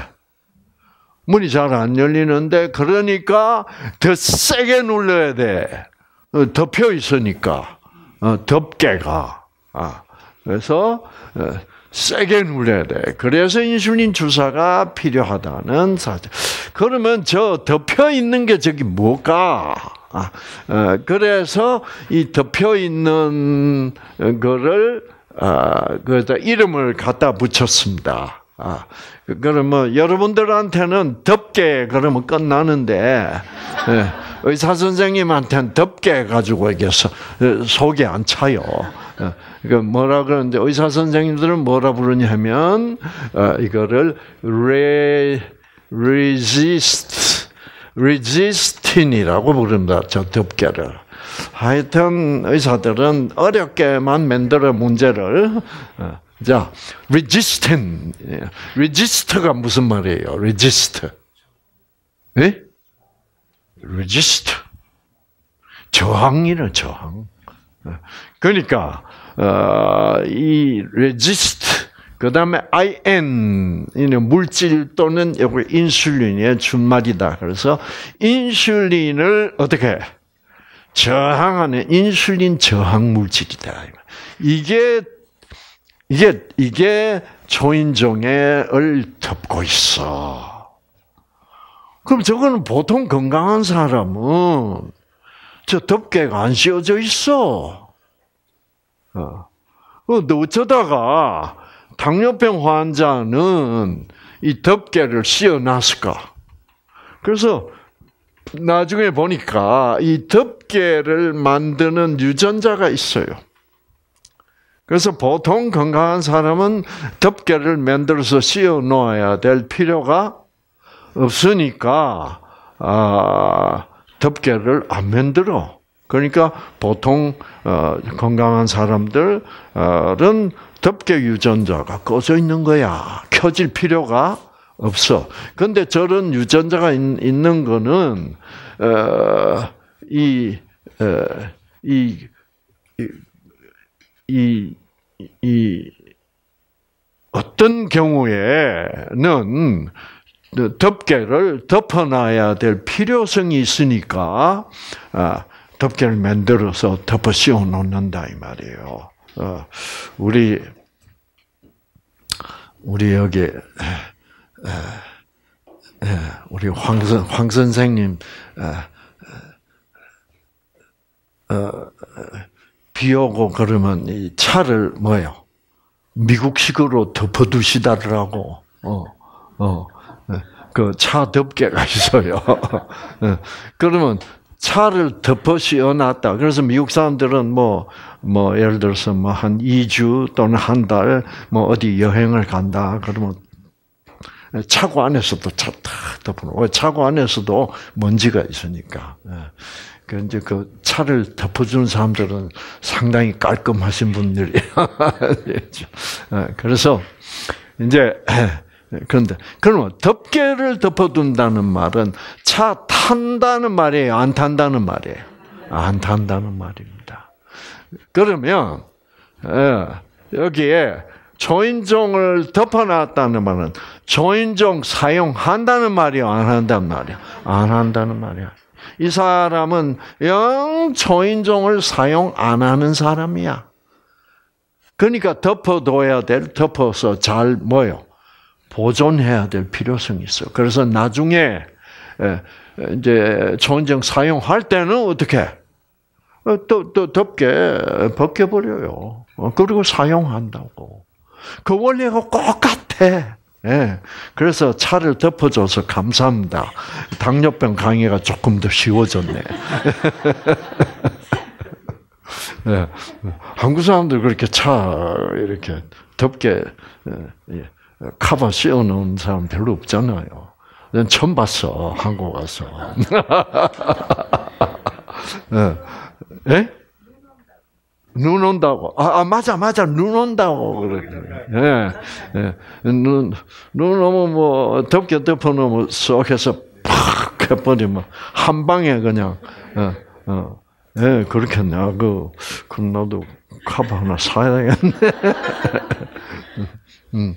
문이 잘 안 열리는데 그러니까 더 세게 눌러야 돼. 어, 덮여 있으니까 어, 덮개가. 아, 그래서 어, 세게 눌러야 돼. 그래서 인슐린 주사가 필요하다는 사실. 그러면 저 덮여 있는 게 저기 뭐가? 아, 그래서 이 덮여 있는 거를 아, 그 이름을 갖다 붙였습니다. 아, 그러면 뭐 여러분들한테는 덥게 그러면 끝나는데 예, 의사 선생님한테는 덥게 가지고 얘기 이게 예, 속이 안 차요. 예, 그 뭐라 그러는데 의사 선생님들은 뭐라 부르냐면 어, 이거를 레 resist r e s i s t i n 이라고 부릅니다. 저덥게를 하여튼 의사들은 어렵게만 만들어 문제를 어, 자 resistant 예, resist가 무슨 말이에요? resist 예? resist 저항이는 저항 어, 그러니까 어, 이 resist 그 다음에 IN, 이는 물질 또는 여기 인슐린의 준말이다. 그래서 인슐린을 어떻게 저항하는 인슐린 저항 물질이다. 이게 이게 이게 초인종에을 덮고 있어. 그럼 저거는 보통 건강한 사람은 저 덮개가 안 씌워져 있어. 어. 어 근데 어쩌다가 당뇨병 환자는 이 덮개를 씌워놨을까? 그래서 나중에 보니까 이 덮개를 만드는 유전자가 있어요. 그래서 보통 건강한 사람은 덮개를 만들어서 씌워 놓아야 될 필요가 없으니까 아, 덮개를 안 만들어. 그러니까 보통 어, 건강한 사람들은 덮개 유전자가 꺼져 있는 거야. 켜질 필요가 없어. 근데 저런 유전자가 있는 거는 어, 어, 이 이, 이, 이, 어떤 경우에는 덮개를 덮어놔야 될 필요성이 있으니까 아, 덮개를 만들어서 덮어 씌워 놓는다 이 말이에요. 어, 우리 우리 여기 예, 예, 우리 황선 황 선생님 어, 어, 어, 비 오고 그러면 이 차를 뭐요 미국식으로 덮어두시다라고 어 어 그 차 덮개가 있어요. 그러면 차를 덮어 씌워놨다. 그래서 미국 사람들은 뭐, 뭐, 예를 들어서 뭐한 2주 또는 한 달, 뭐 어디 여행을 간다. 그러면 차고 안에서도 차 탁 덮어놓고 어, 차고 안에서도 먼지가 있으니까. 예. 그 이제 그 차를 덮어주는 사람들은 상당히 깔끔하신 분들이에요. 그렇죠. 예, 그래서 이제 예, 그런데 그러면 덮개를 덮어둔다는 말은 차 탄다는 말이에요, 안 탄다는 말이에요, 안 탄다는 말입니다. 그러면 여기에 조인종을 덮어놨다는 말은 조인종 사용한다는 말이야, 안 한단 말이야, 안 한다는 말이야. 이 사람은 영 조인종을 사용 안 하는 사람이야. 그러니까 덮어둬야 될, 덮어서 잘 뭐요? 보존해야 될 필요성이 있어. 그래서 나중에 이제 조인종 사용할 때는 어떻게? 어, 또, 또 덮게 벗겨버려요. 어, 그리고 사용한다고. 그 원리하고 똑같아. 예. 그래서 차를 덮어줘서 감사합니다. 당뇨병 강의가 조금 더 쉬워졌네. 예. 한국 사람들 그렇게 차 이렇게 덮게 예. 카바 예, 씌워놓은 사람 별로 없잖아요. 난 처음 봤어 한국 와서. 네. 예? 눈 온다고. 아, 아 맞아, 맞아, 눈 온다고. 그래. 예, 예. 눈, 눈 오면 뭐, 덮게 덮어놓으면 속에서 팍 해버리면 한 방에 그냥, 예, 어. 예, 그렇겠냐. 그, 그럼 나도 카바 하나 사야겠네. 되 음. 음.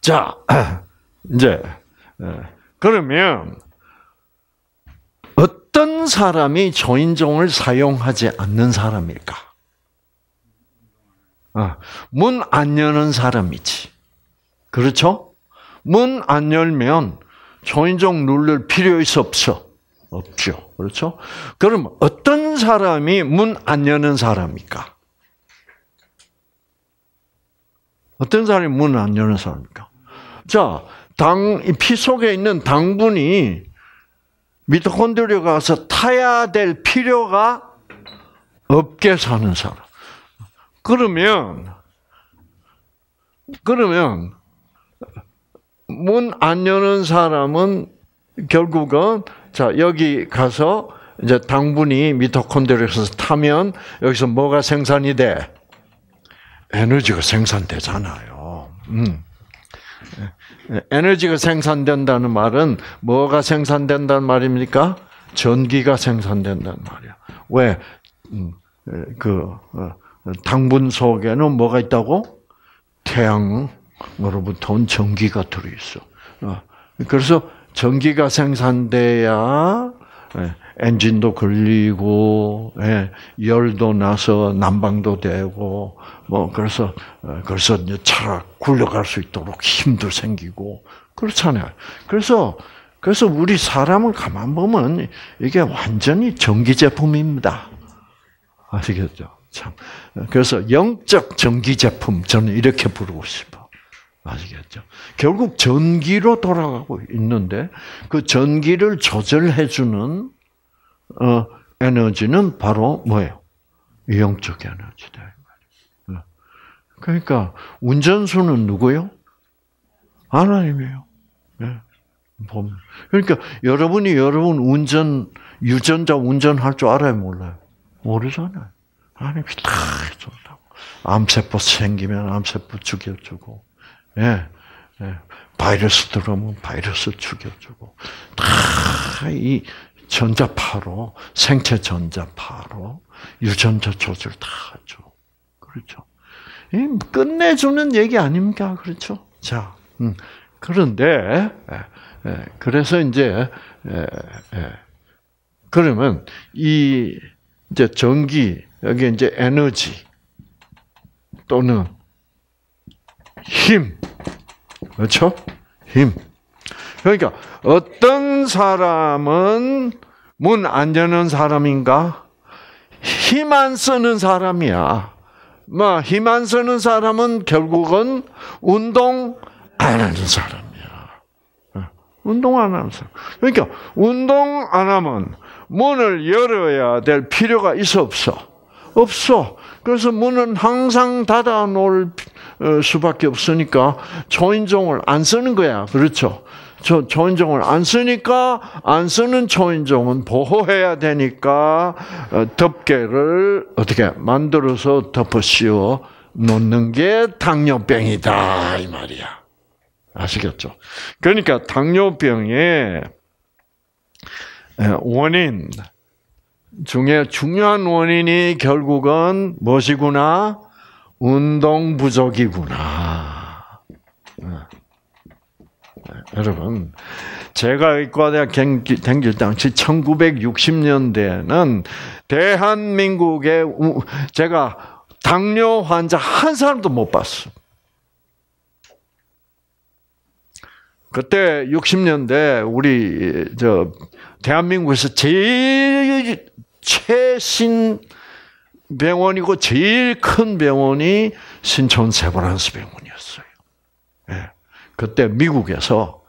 자, 이제, 예. 그러면, 어떤 사람이 조인종을 사용하지 않는 사람일까? 어, 문안 여는 사람이지. 그렇죠? 문 안 열면 초인종 누를 필요 있어 없어? 없죠. 그렇죠? 그럼 어떤 사람이 문 안 여는 사람입까 어떤 사람이 문 안 여는 사람입니까? 자, 당, 피 속에 있는 당분이 미토콘드리아가 와서 타야 될 필요가 없게 사는 사람. 그러면 그러면 문 안 여는 사람은 결국은 자 여기 가서 이제 당분이 미토콘드리아에서 타면 여기서 뭐가 생산이 돼? 에너지가 생산되잖아요. 음. 에너지가 생산된다는 말은 뭐가 생산된다는 말입니까? 전기가 생산된다는 말이야. 왜? 음, 그 어, 당분 속에는 뭐가 있다고? 태양으로부터 온 전기가 들어있어. 어, 그래서 전기가 생산돼야 엔진도 걸리고 예, 열도 나서 난방도 되고 뭐 그래서 어, 그래서 이제 차가 굴러갈수 있도록 힘도 생기고 그렇잖아요. 그래서 그래서 우리 사람을 가만 보면 이게 완전히 전기 제품입니다. 아시겠죠? 참. 그래서 영적 전기 제품 저는 이렇게 부르고 싶어. 아시겠죠? 결국 전기로 돌아가고 있는데 그 전기를 조절해 주는 어, 에너지는 바로 뭐예요? 영적 에너지다. 어. 그러니까 운전수는 누구요? 하나님이에요. 예. 그러니까 여러분이 여러분 운전 유전자 운전할 줄 알아요, 몰라요? 모르잖아요. 하나님이 다 해준다고. 암세포 생기면 암세포 죽여주고, 예. 예. 바이러스 들어오면 바이러스 죽여주고, 다이 전자파로, 생체 전자파로 유전자 조절 다 하죠. 그렇죠. 끝내주는 얘기 아닙니까? 그렇죠. 자, 음, 그런데, 예, 예, 그래서 이제, 예, 그러면 이, 이제 전기, 여기 이제 에너지 또는 힘, 그렇죠? 힘. 그러니까 어떤 사람은 문 안 여는 사람인가? 힘안 쓰는 사람이야. 뭐, 힘안 쓰는 사람은 결국은 운동 안 하는 사람이야. 어, 운동 안 하는 사람. 그러니까, 운동 안 하면 문을 열어야 될 필요가 있어, 없어? 없어. 그래서 문은 항상 닫아 놓을 어, 수밖에 없으니까 초인종을 안 쓰는 거야. 그렇죠? 저 초인종을 안 쓰니까 안 쓰는 초인종은 보호해야 되니까 어, 덮개를 어떻게 만들어서 덮어 씌워 놓는 게 당뇨병이다 이 말이야. 아시겠죠? 그러니까 당뇨병의 원인 중에 중요한 원인이 결국은 무엇이구나? 운동 부족이구나. 어. 여러분, 제가 의과대학 댕길 당시 1960년대에는 대한민국에 제가 당뇨 환자 한 사람도 못 봤어. 그때 60년대 우리 저 대한민국에서 제일 최신 병원이고 제일 큰 병원이 신촌 세브란스 병원. 그때 미국에서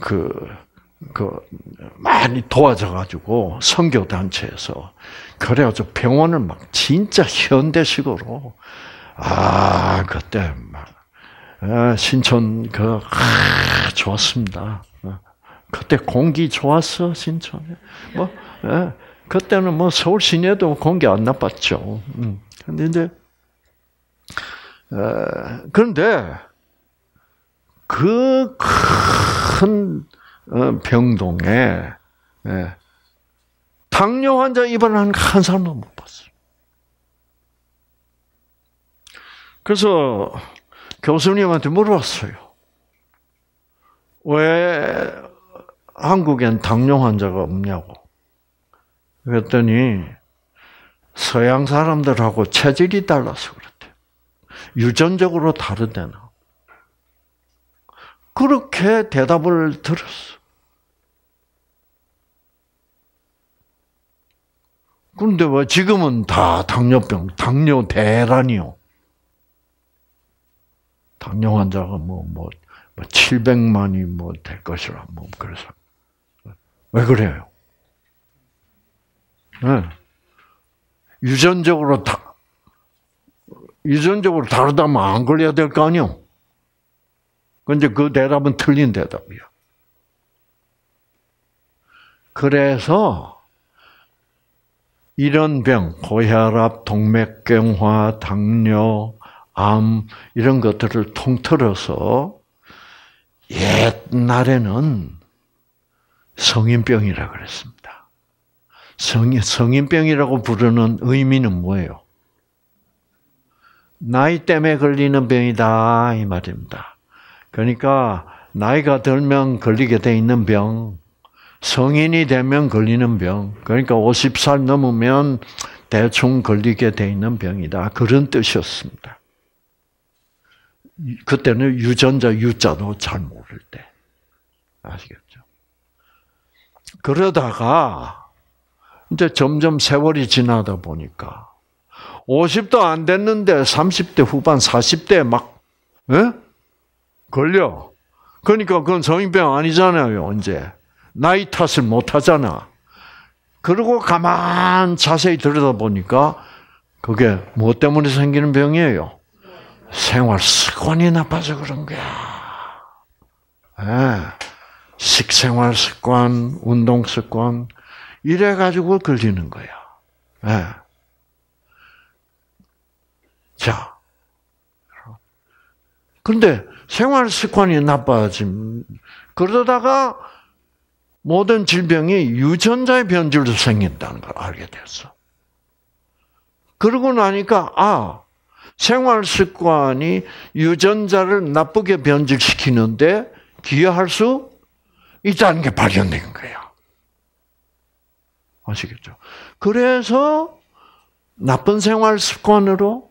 그그 어, 그 많이 도와줘가지고 선교 단체에서 그래가지고 병원을 막 진짜 현대식으로 아 그때 막 어, 신촌 그 아, 좋았습니다. 어, 그때 공기 좋았어 신촌에 뭐 예, 그때는 뭐 서울 시내도 공기 안 나빴죠. 음, 근데 이제 에, 그런데 그큰 어, 병동에 예. 당뇨 환자 입원한 한 사람도 못 봤어요. 그래서 교수님한테 물어봤어요. 왜 한국엔 당뇨 환자가 없냐고. 그랬더니 서양 사람들하고 체질이 달라서 그렇대. 유전적으로 다르대나. 그렇게 대답을 들었어. 그런데 왜 지금은 다 당뇨병, 당뇨 대란이요. 당뇨 환자가 뭐, 뭐, 700만이 뭐 뭐될 것이라, 뭐, 그래서. 왜 그래요? 네. 유전적으로 다, 유전적으로 다르다면 안 걸려야 될 거 아니요? 근데 그 대답은 틀린 대답이야. 그래서 이런 병, 고혈압, 동맥경화, 당뇨, 암 이런 것들을 통틀어서 옛날에는 성인병이라 그랬습니다. 성인 성인병이라고 부르는 의미는 뭐예요? 나이 때문에 걸리는 병이다 이 말입니다. 그러니까 나이가 들면 걸리게 돼 있는 병, 성인이 되면 걸리는 병, 그러니까 50살 넘으면 대충 걸리게 돼 있는 병이다. 그런 뜻이었습니다. 그때는 유전자 유자도 잘 모를 때. 아시겠죠? 그러다가 이제 점점 세월이 지나다 보니까 50도 안 됐는데 30대 후반, 40대 막, 예? 걸려. 그러니까 그건 성인병 아니잖아요, 언제 나이 탓을 못 하잖아. 그러고 가만 자세히 들여다보니까 그게 무엇 때문에 생기는 병이에요? 생활 습관이 나빠서 그런 거야. 네. 식생활 습관, 운동 습관, 이래가지고 걸리는 거야. 네. 자. 근데 생활 습관이 나빠짐. 그러다가 모든 질병이 유전자의 변질로 생긴다는 걸 알게 됐어. 그러고 나니까 아 생활 습관이 유전자를 나쁘게 변질시키는데 기여할 수 있다는 게 발견된 거야. 아시겠죠? 그래서 나쁜 생활 습관으로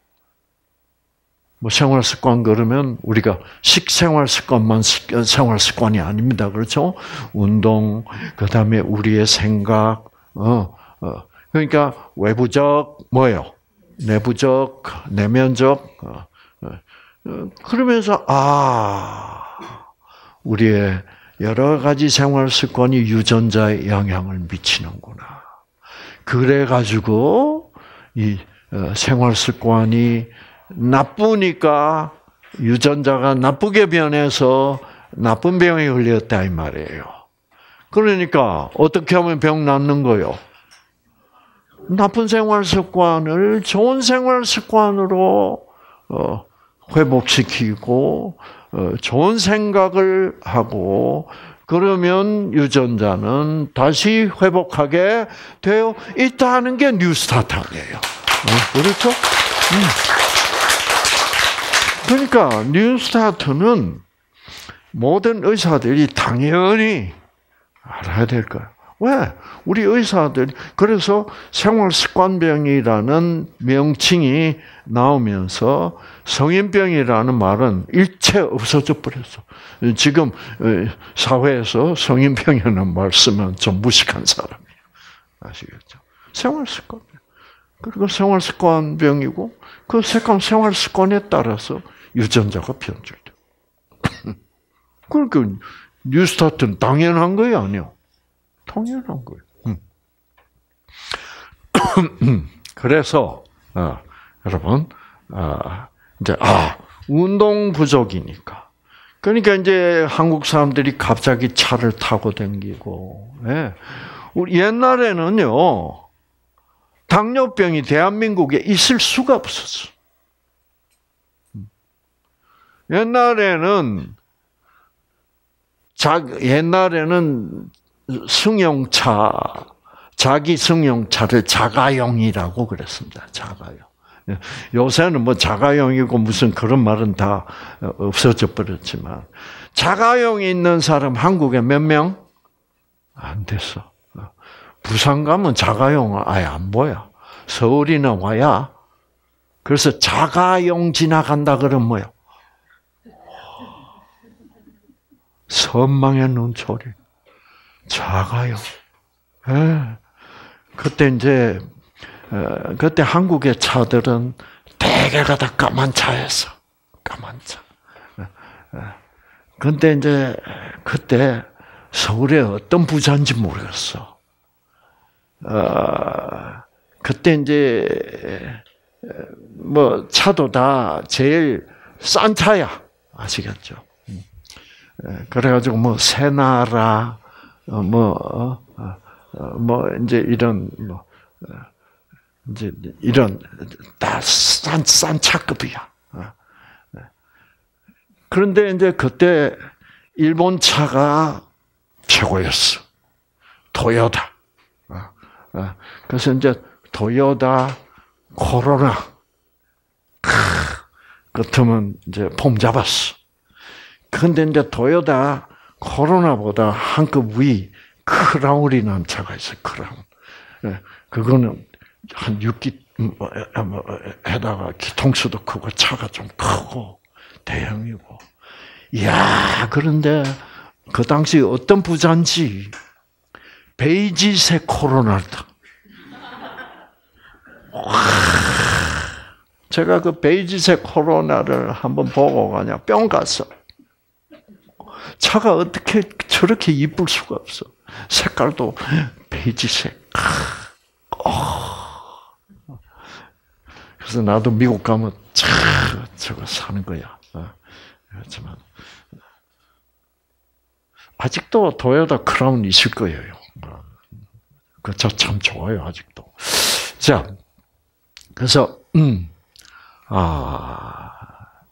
뭐 생활 습관 그러면 우리가 식생활 습관만 어, 생활 습관이 아닙니다. 그렇죠? 운동, 그 다음에 우리의 생각, 어, 어. 그러니까 외부적, 뭐예요? 내부적, 내면적, 어, 어. 어 그러면서, 아, 우리의 여러 가지 생활 습관이 유전자에 영향을 미치는구나. 그래가지고, 이 어, 생활 습관이 나쁘니까 유전자가 나쁘게 변해서 나쁜 병이흘렸다이 말이에요. 그러니까 어떻게 하면 병 낫는 거요? 나쁜 생활 습관을 좋은 생활 습관으로 어, 회복시키고 어, 좋은 생각을 하고 그러면 유전자는 다시 회복하게 되어 있다는 게 뉴스타트예요. 어, 그렇죠? 음. 그러니까 뉴스타트는 모든 의사들이 당연히 알아야 될 거야. 왜? 우리 의사들 그래서 생활습관병이라는 명칭이 나오면서 성인병이라는 말은 일체 없어져 버렸어. 지금 어, 사회에서 성인병이라는 말 쓰면 좀 무식한 사람이에요. 아시겠죠? 생활습관. 그리고 생활 습관 병이고 그 색감 생활 습관에 따라서 유전자가 변질돼. 그러니까 뉴스타트는 당연한 거예요, 아니요? 당연한 거예요. 음. 그래서 어, 여러분 어, 이제 아 운동 부족이니까 그러니까 이제 한국 사람들이 갑자기 차를 타고 다니고 예. 우리 옛날에는요 당뇨병이 대한민국에 있을 수가 없었어. 음. 옛날에는 자, 옛날에는 승용차 자기 승용차를 자가용이라고 그랬습니다. 자가용. 예. 요새는 뭐 자가용이고 무슨 그런 말은 다 없어져 버렸지만 자가용이 있는 사람 한국에 몇 명? 안 됐어. 부산 가면 자가용 아예 안 보여. 서울이나 와야. 그래서 자가용 지나간다 그러면 뭐야? 선망의 눈초리. 자가용. 예. 그때 이제 어, 그때 한국의 차들은 대개가 다 까만 차였어. 까만 차. 예. 예. 근데 이제 그때 서울에 어떤 부자인지 모르겠어. 어, 그때 이제 뭐 차도 다 제일 싼 차야 아시겠죠? 예, 그래가지고 뭐 새나라 뭐뭐 어, 어, 어, 뭐 이제 이런 뭐 이제 이런 다싼싼 차급이야. 예. 그런데 이제 그때 일본 차가 최고였어. 토요다. 아, 그래서 이제 도요다 코로나. 그렇다면 이제 봄 잡았어. 근데 이제 도요다 코로나보다 한급 위크라우리라는 차가 있어 크라운. 예, 그거는 한 6기 음, 뭐, 에다가 아, 뭐, 기통수도 크고 차가 좀 크고 대형이고. 야 그런데 그 당시 어떤 부잔지 베이지색 코로나다. 제가 그 베이지색 코로나를 한번 보고 가냐 뿅 갔어. 차가 어떻게 저렇게 이쁠 수가 없어. 색깔도 베이지색. 어. 그래서 나도 미국 가면 참 저거 사는 거야. 그지만 어. 아직도 도요다 크라운 있을 거예요. 그렇죠참 좋아요 아직도. 자, 그래서 음, 아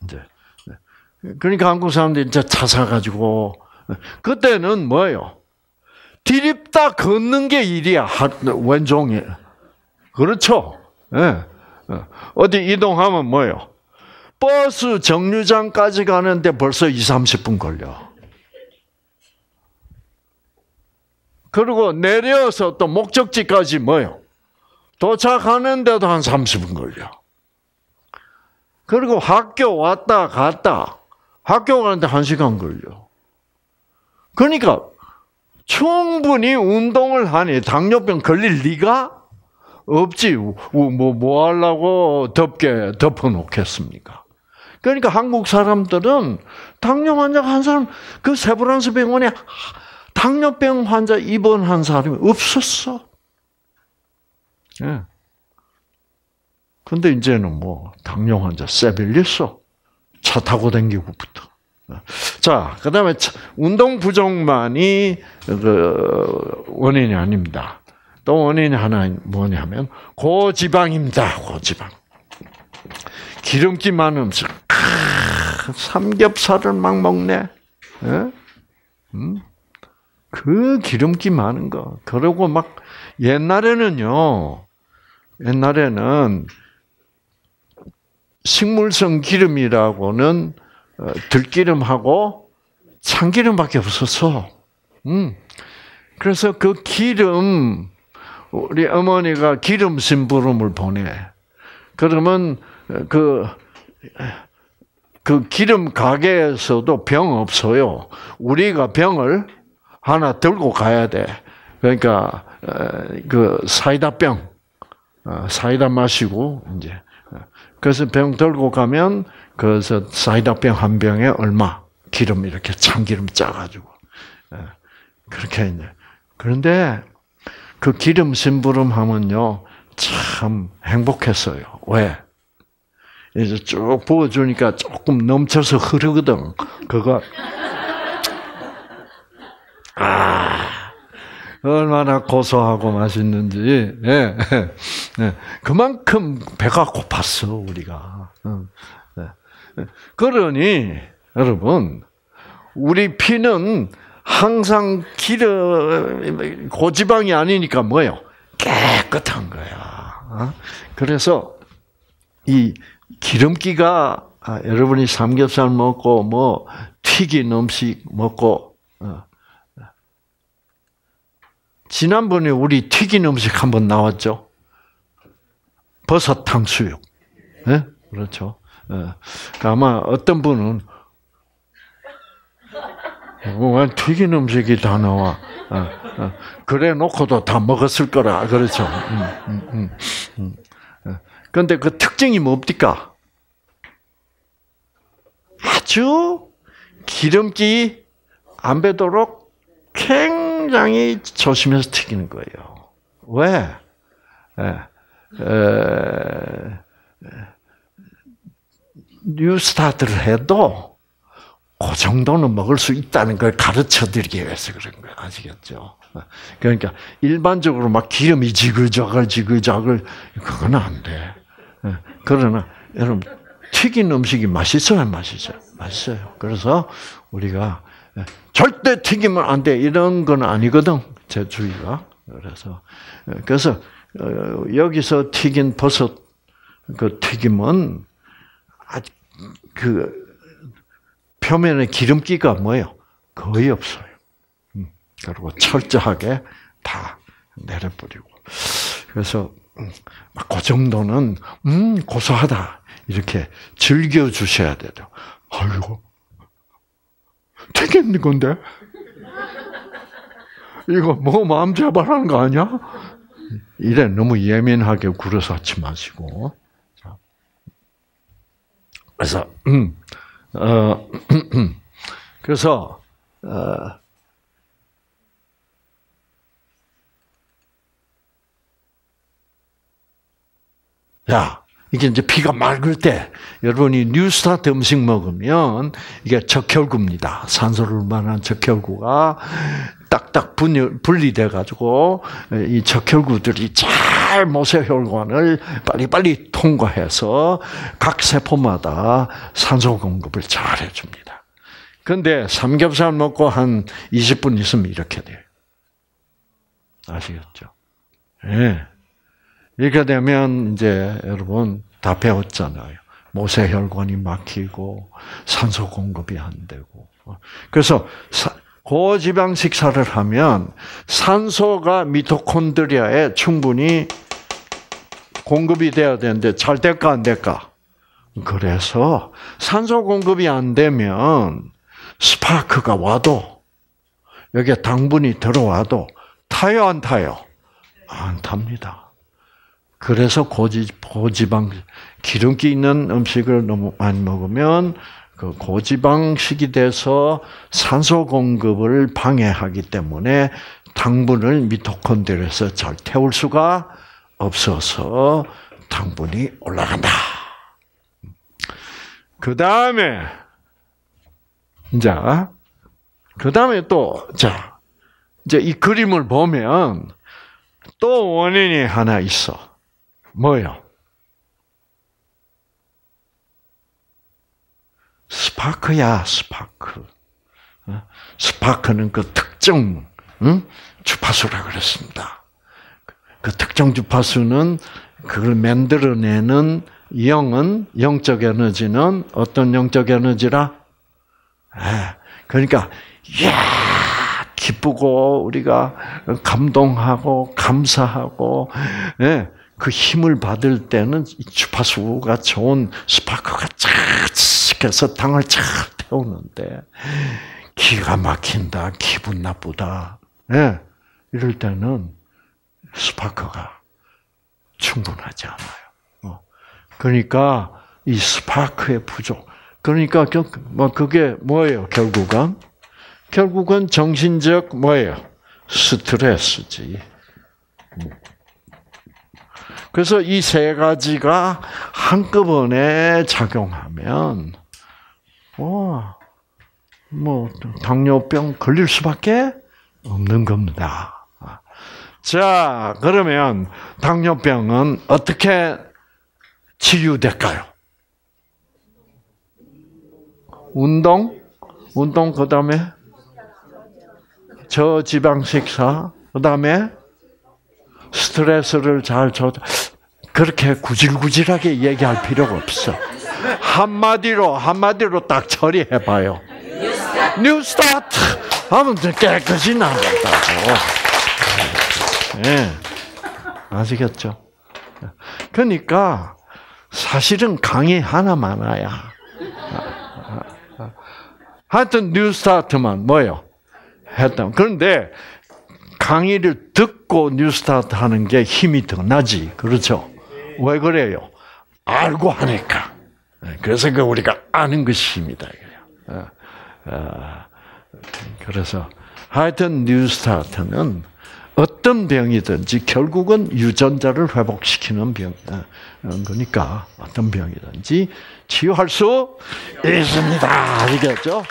이제 네. 그러니까 한국 사람들이 이제 찾아가지고 그때는 뭐예요? 디립다 걷는 게 일이야 왼종이. 그렇죠? 예. 어. 어디 이동하면 뭐예요? 버스 정류장까지 가는데 벌써 2, 0 30분 걸려. 그리고 내려서 또 목적지까지 뭐요? 도착하는데도 한 30분 걸려. 그리고 학교 왔다 갔다. 학교 가는데 한 시간 걸려. 그러니까 충분히 운동을 하니 당뇨병 걸릴 리가 없지. 뭐, 뭐 하려고 덮게 덮어놓겠습니까? 그러니까 한국 사람들은 당뇨 환자 한 사람 그 세브란스 병원에 당뇨병 환자 입원한 사람이 없었어. 예. 근데 이제는 뭐, 당뇨 환자 세빌렸어. 차 타고 댕기고부터. 예. 자, 그 다음에 운동 부족만이 그 원인이 아닙니다. 또 원인이 하나 뭐냐면 고지방입니다. 고지방. 기름기 많은 음식. 크, 삼겹살을 막 먹네. 예? 음? 그 기름기 많은 거. 그러고 막 옛날에는요. 옛날에는 식물성 기름이라고는 어, 들기름하고 참기름밖에 없었어. 음. 그래서 그 기름 우리 어머니가 기름 심부름을 보내. 그러면 그그 그 기름 가게에서도 병 없어요. 우리가 병을 하나 들고 가야 돼. 그러니까 어, 그 사이다 병, 어, 사이다 마시고 이제 어, 그래서 병 들고 가면 그래서 사이다 병한 병에 얼마 기름 이렇게 참기름 짜가지고 그렇게 이제 그런데 그 기름 심부름 하면요 참 행복했어요. 왜? 이제 쭉 부어주니까 조금 넘쳐서 흐르거든. 그거 아, 얼마나 고소하고 맛있는지. 예, 예. 예. 그만큼 배가 고팠어, 우리가. 어, 예, 예. 그러니, 여러분, 우리 피는 항상 기름, 고지방이 아니니까 뭐예요? 깨끗한 거야. 어? 그래서 이 기름기가 아, 여러분이 삼겹살 먹고 뭐 튀긴 음식 먹고 어, 지난번에 우리 튀긴 음식 한번 나왔죠? 버섯 탕수육. 네? 그렇죠. 네. 아마 어떤 분은 왜 뭐 튀긴 음식이 다 나와? 예. 그래 놓고도 다 먹었을 거라. 그렇죠. 음, 음, 음, 근데 그 특징이 뭡니까? 뭐 아주 기름기 안 배도록 굉 굉장히 조심해서 튀기는 거예요. 왜? 예, 에, 에, 뉴스타트를 해도 그 정도는 먹을 수 있다는 걸 가르쳐드리기 위해서 그런 거예요. 아시겠죠? 어, 그러니까 일반적으로 막 기름이 지글자글 지글자글 그건 안 돼. 어, 그러나 여러분 튀긴 음식이 맛있어요, 맛있어요, 맛있어요. 그래서 우리가 절대 튀기면 안 돼. 이런 건 아니거든. 제주위가 그래서, 그래서, 어, 여기서 튀긴 버섯, 그 튀김은, 아직 그, 표면에 기름기가 뭐예요? 거의 없어요. 음, 그리고 철저하게 다 내려버리고. 그래서, 음, 그 정도는, 음, 고소하다. 이렇게 즐겨주셔야 돼요. 아이고, 책임는 건데. 이거 뭐 마음 제발하는 거 아니야? 이래 너무 예민하게 굴어서지 하 마시고. 그래서 음, 어, 그래서 어, 야 이게 이제 피가 맑을 때 여러분이 뉴스타트 음식 먹으면 이게 적혈구입니다. 산소를 만한 적혈구가 딱딱 분열, 분리돼 가지고 이 적혈구들이 잘 모세혈관을 빨리빨리 통과해서 각 세포마다 산소 공급을 잘 해줍니다. 그런데 삼겹살 먹고 한 20분 있으면 이렇게 돼요. 아시겠죠? 예. 네. 이렇게 되면 이제 여러분 다 배웠잖아요. 모세혈관이 막히고 산소 공급이 안 되고. 그래서 고지방 식사를 하면 산소가 미토콘드리아에 충분히 공급이 돼야 되는데 잘 될까 안 될까? 그래서 산소 공급이 안 되면 스파크가 와도 여기에 당분이 들어와도 타요 안 타요? 안 탑니다. 그래서 고지, 고지방, 기름기 있는 음식을 너무 많이 먹으면 그 고지방식이 돼서 산소 공급을 방해하기 때문에 당분을 미토콘드리아에서 잘 태울 수가 없어서 당분이 올라간다. 그 다음에, 자, 그 다음에 또, 자, 이제 이 그림을 보면 또 원인이 하나 있어. 뭐요? 스파크야, 스파크. 어? 스파크는 그 특정 응? 주파수라 그랬습니다. 그 특정 주파수는 그걸 만들어내는 영은 영적 에너지는 어떤 영적 에너지라? 예. 그러니까 야 기쁘고 우리가 감동하고 감사하고 예, 그 힘을 받을 때는 주파수가 좋은 스파크가 착해서 당을 착 태우는데 기가 막힌다, 기분 나쁘다, 네. 이럴 때는 스파크가 충분하지 않아요. 어. 그러니까 이 스파크의 부족. 그러니까 그, 뭐 그게 뭐예요? 결국은 결국은 정신적 뭐예요? 스트레스지. 음. 그래서 이 세 가지가 한꺼번에 작용하면 와, 뭐 당뇨병 걸릴 수밖에 없는 겁니다. 자, 그러면 당뇨병은 어떻게 치유될까요? 운동, 운동 그 다음에 저지방 식사, 그 다음에 스트레스를 잘 조절. 그렇게 구질구질하게 얘기할 필요가 없어. 한마디로 한마디로 딱 처리해 봐요. 뉴스타트 하면 깨끗이 나간다고. 네. 아시겠죠? 그러니까 사실은 강의 하나만 아야. 하여튼 뉴스타트만 뭐요? 했다. 그런데 강의를 듣고 뉴스타트 하는 게 힘이 더 나지. 그렇죠? 왜 그래요? 알고 하니까. 네, 그래서 그 우리가 아는 것입니다. 아, 아, 그래서 하여튼 뉴스타트는 어떤 병이든지 결국은 유전자를 회복시키는 병, 그러니까 어떤 병이든지 치유할 수 있습니다. 알겠죠?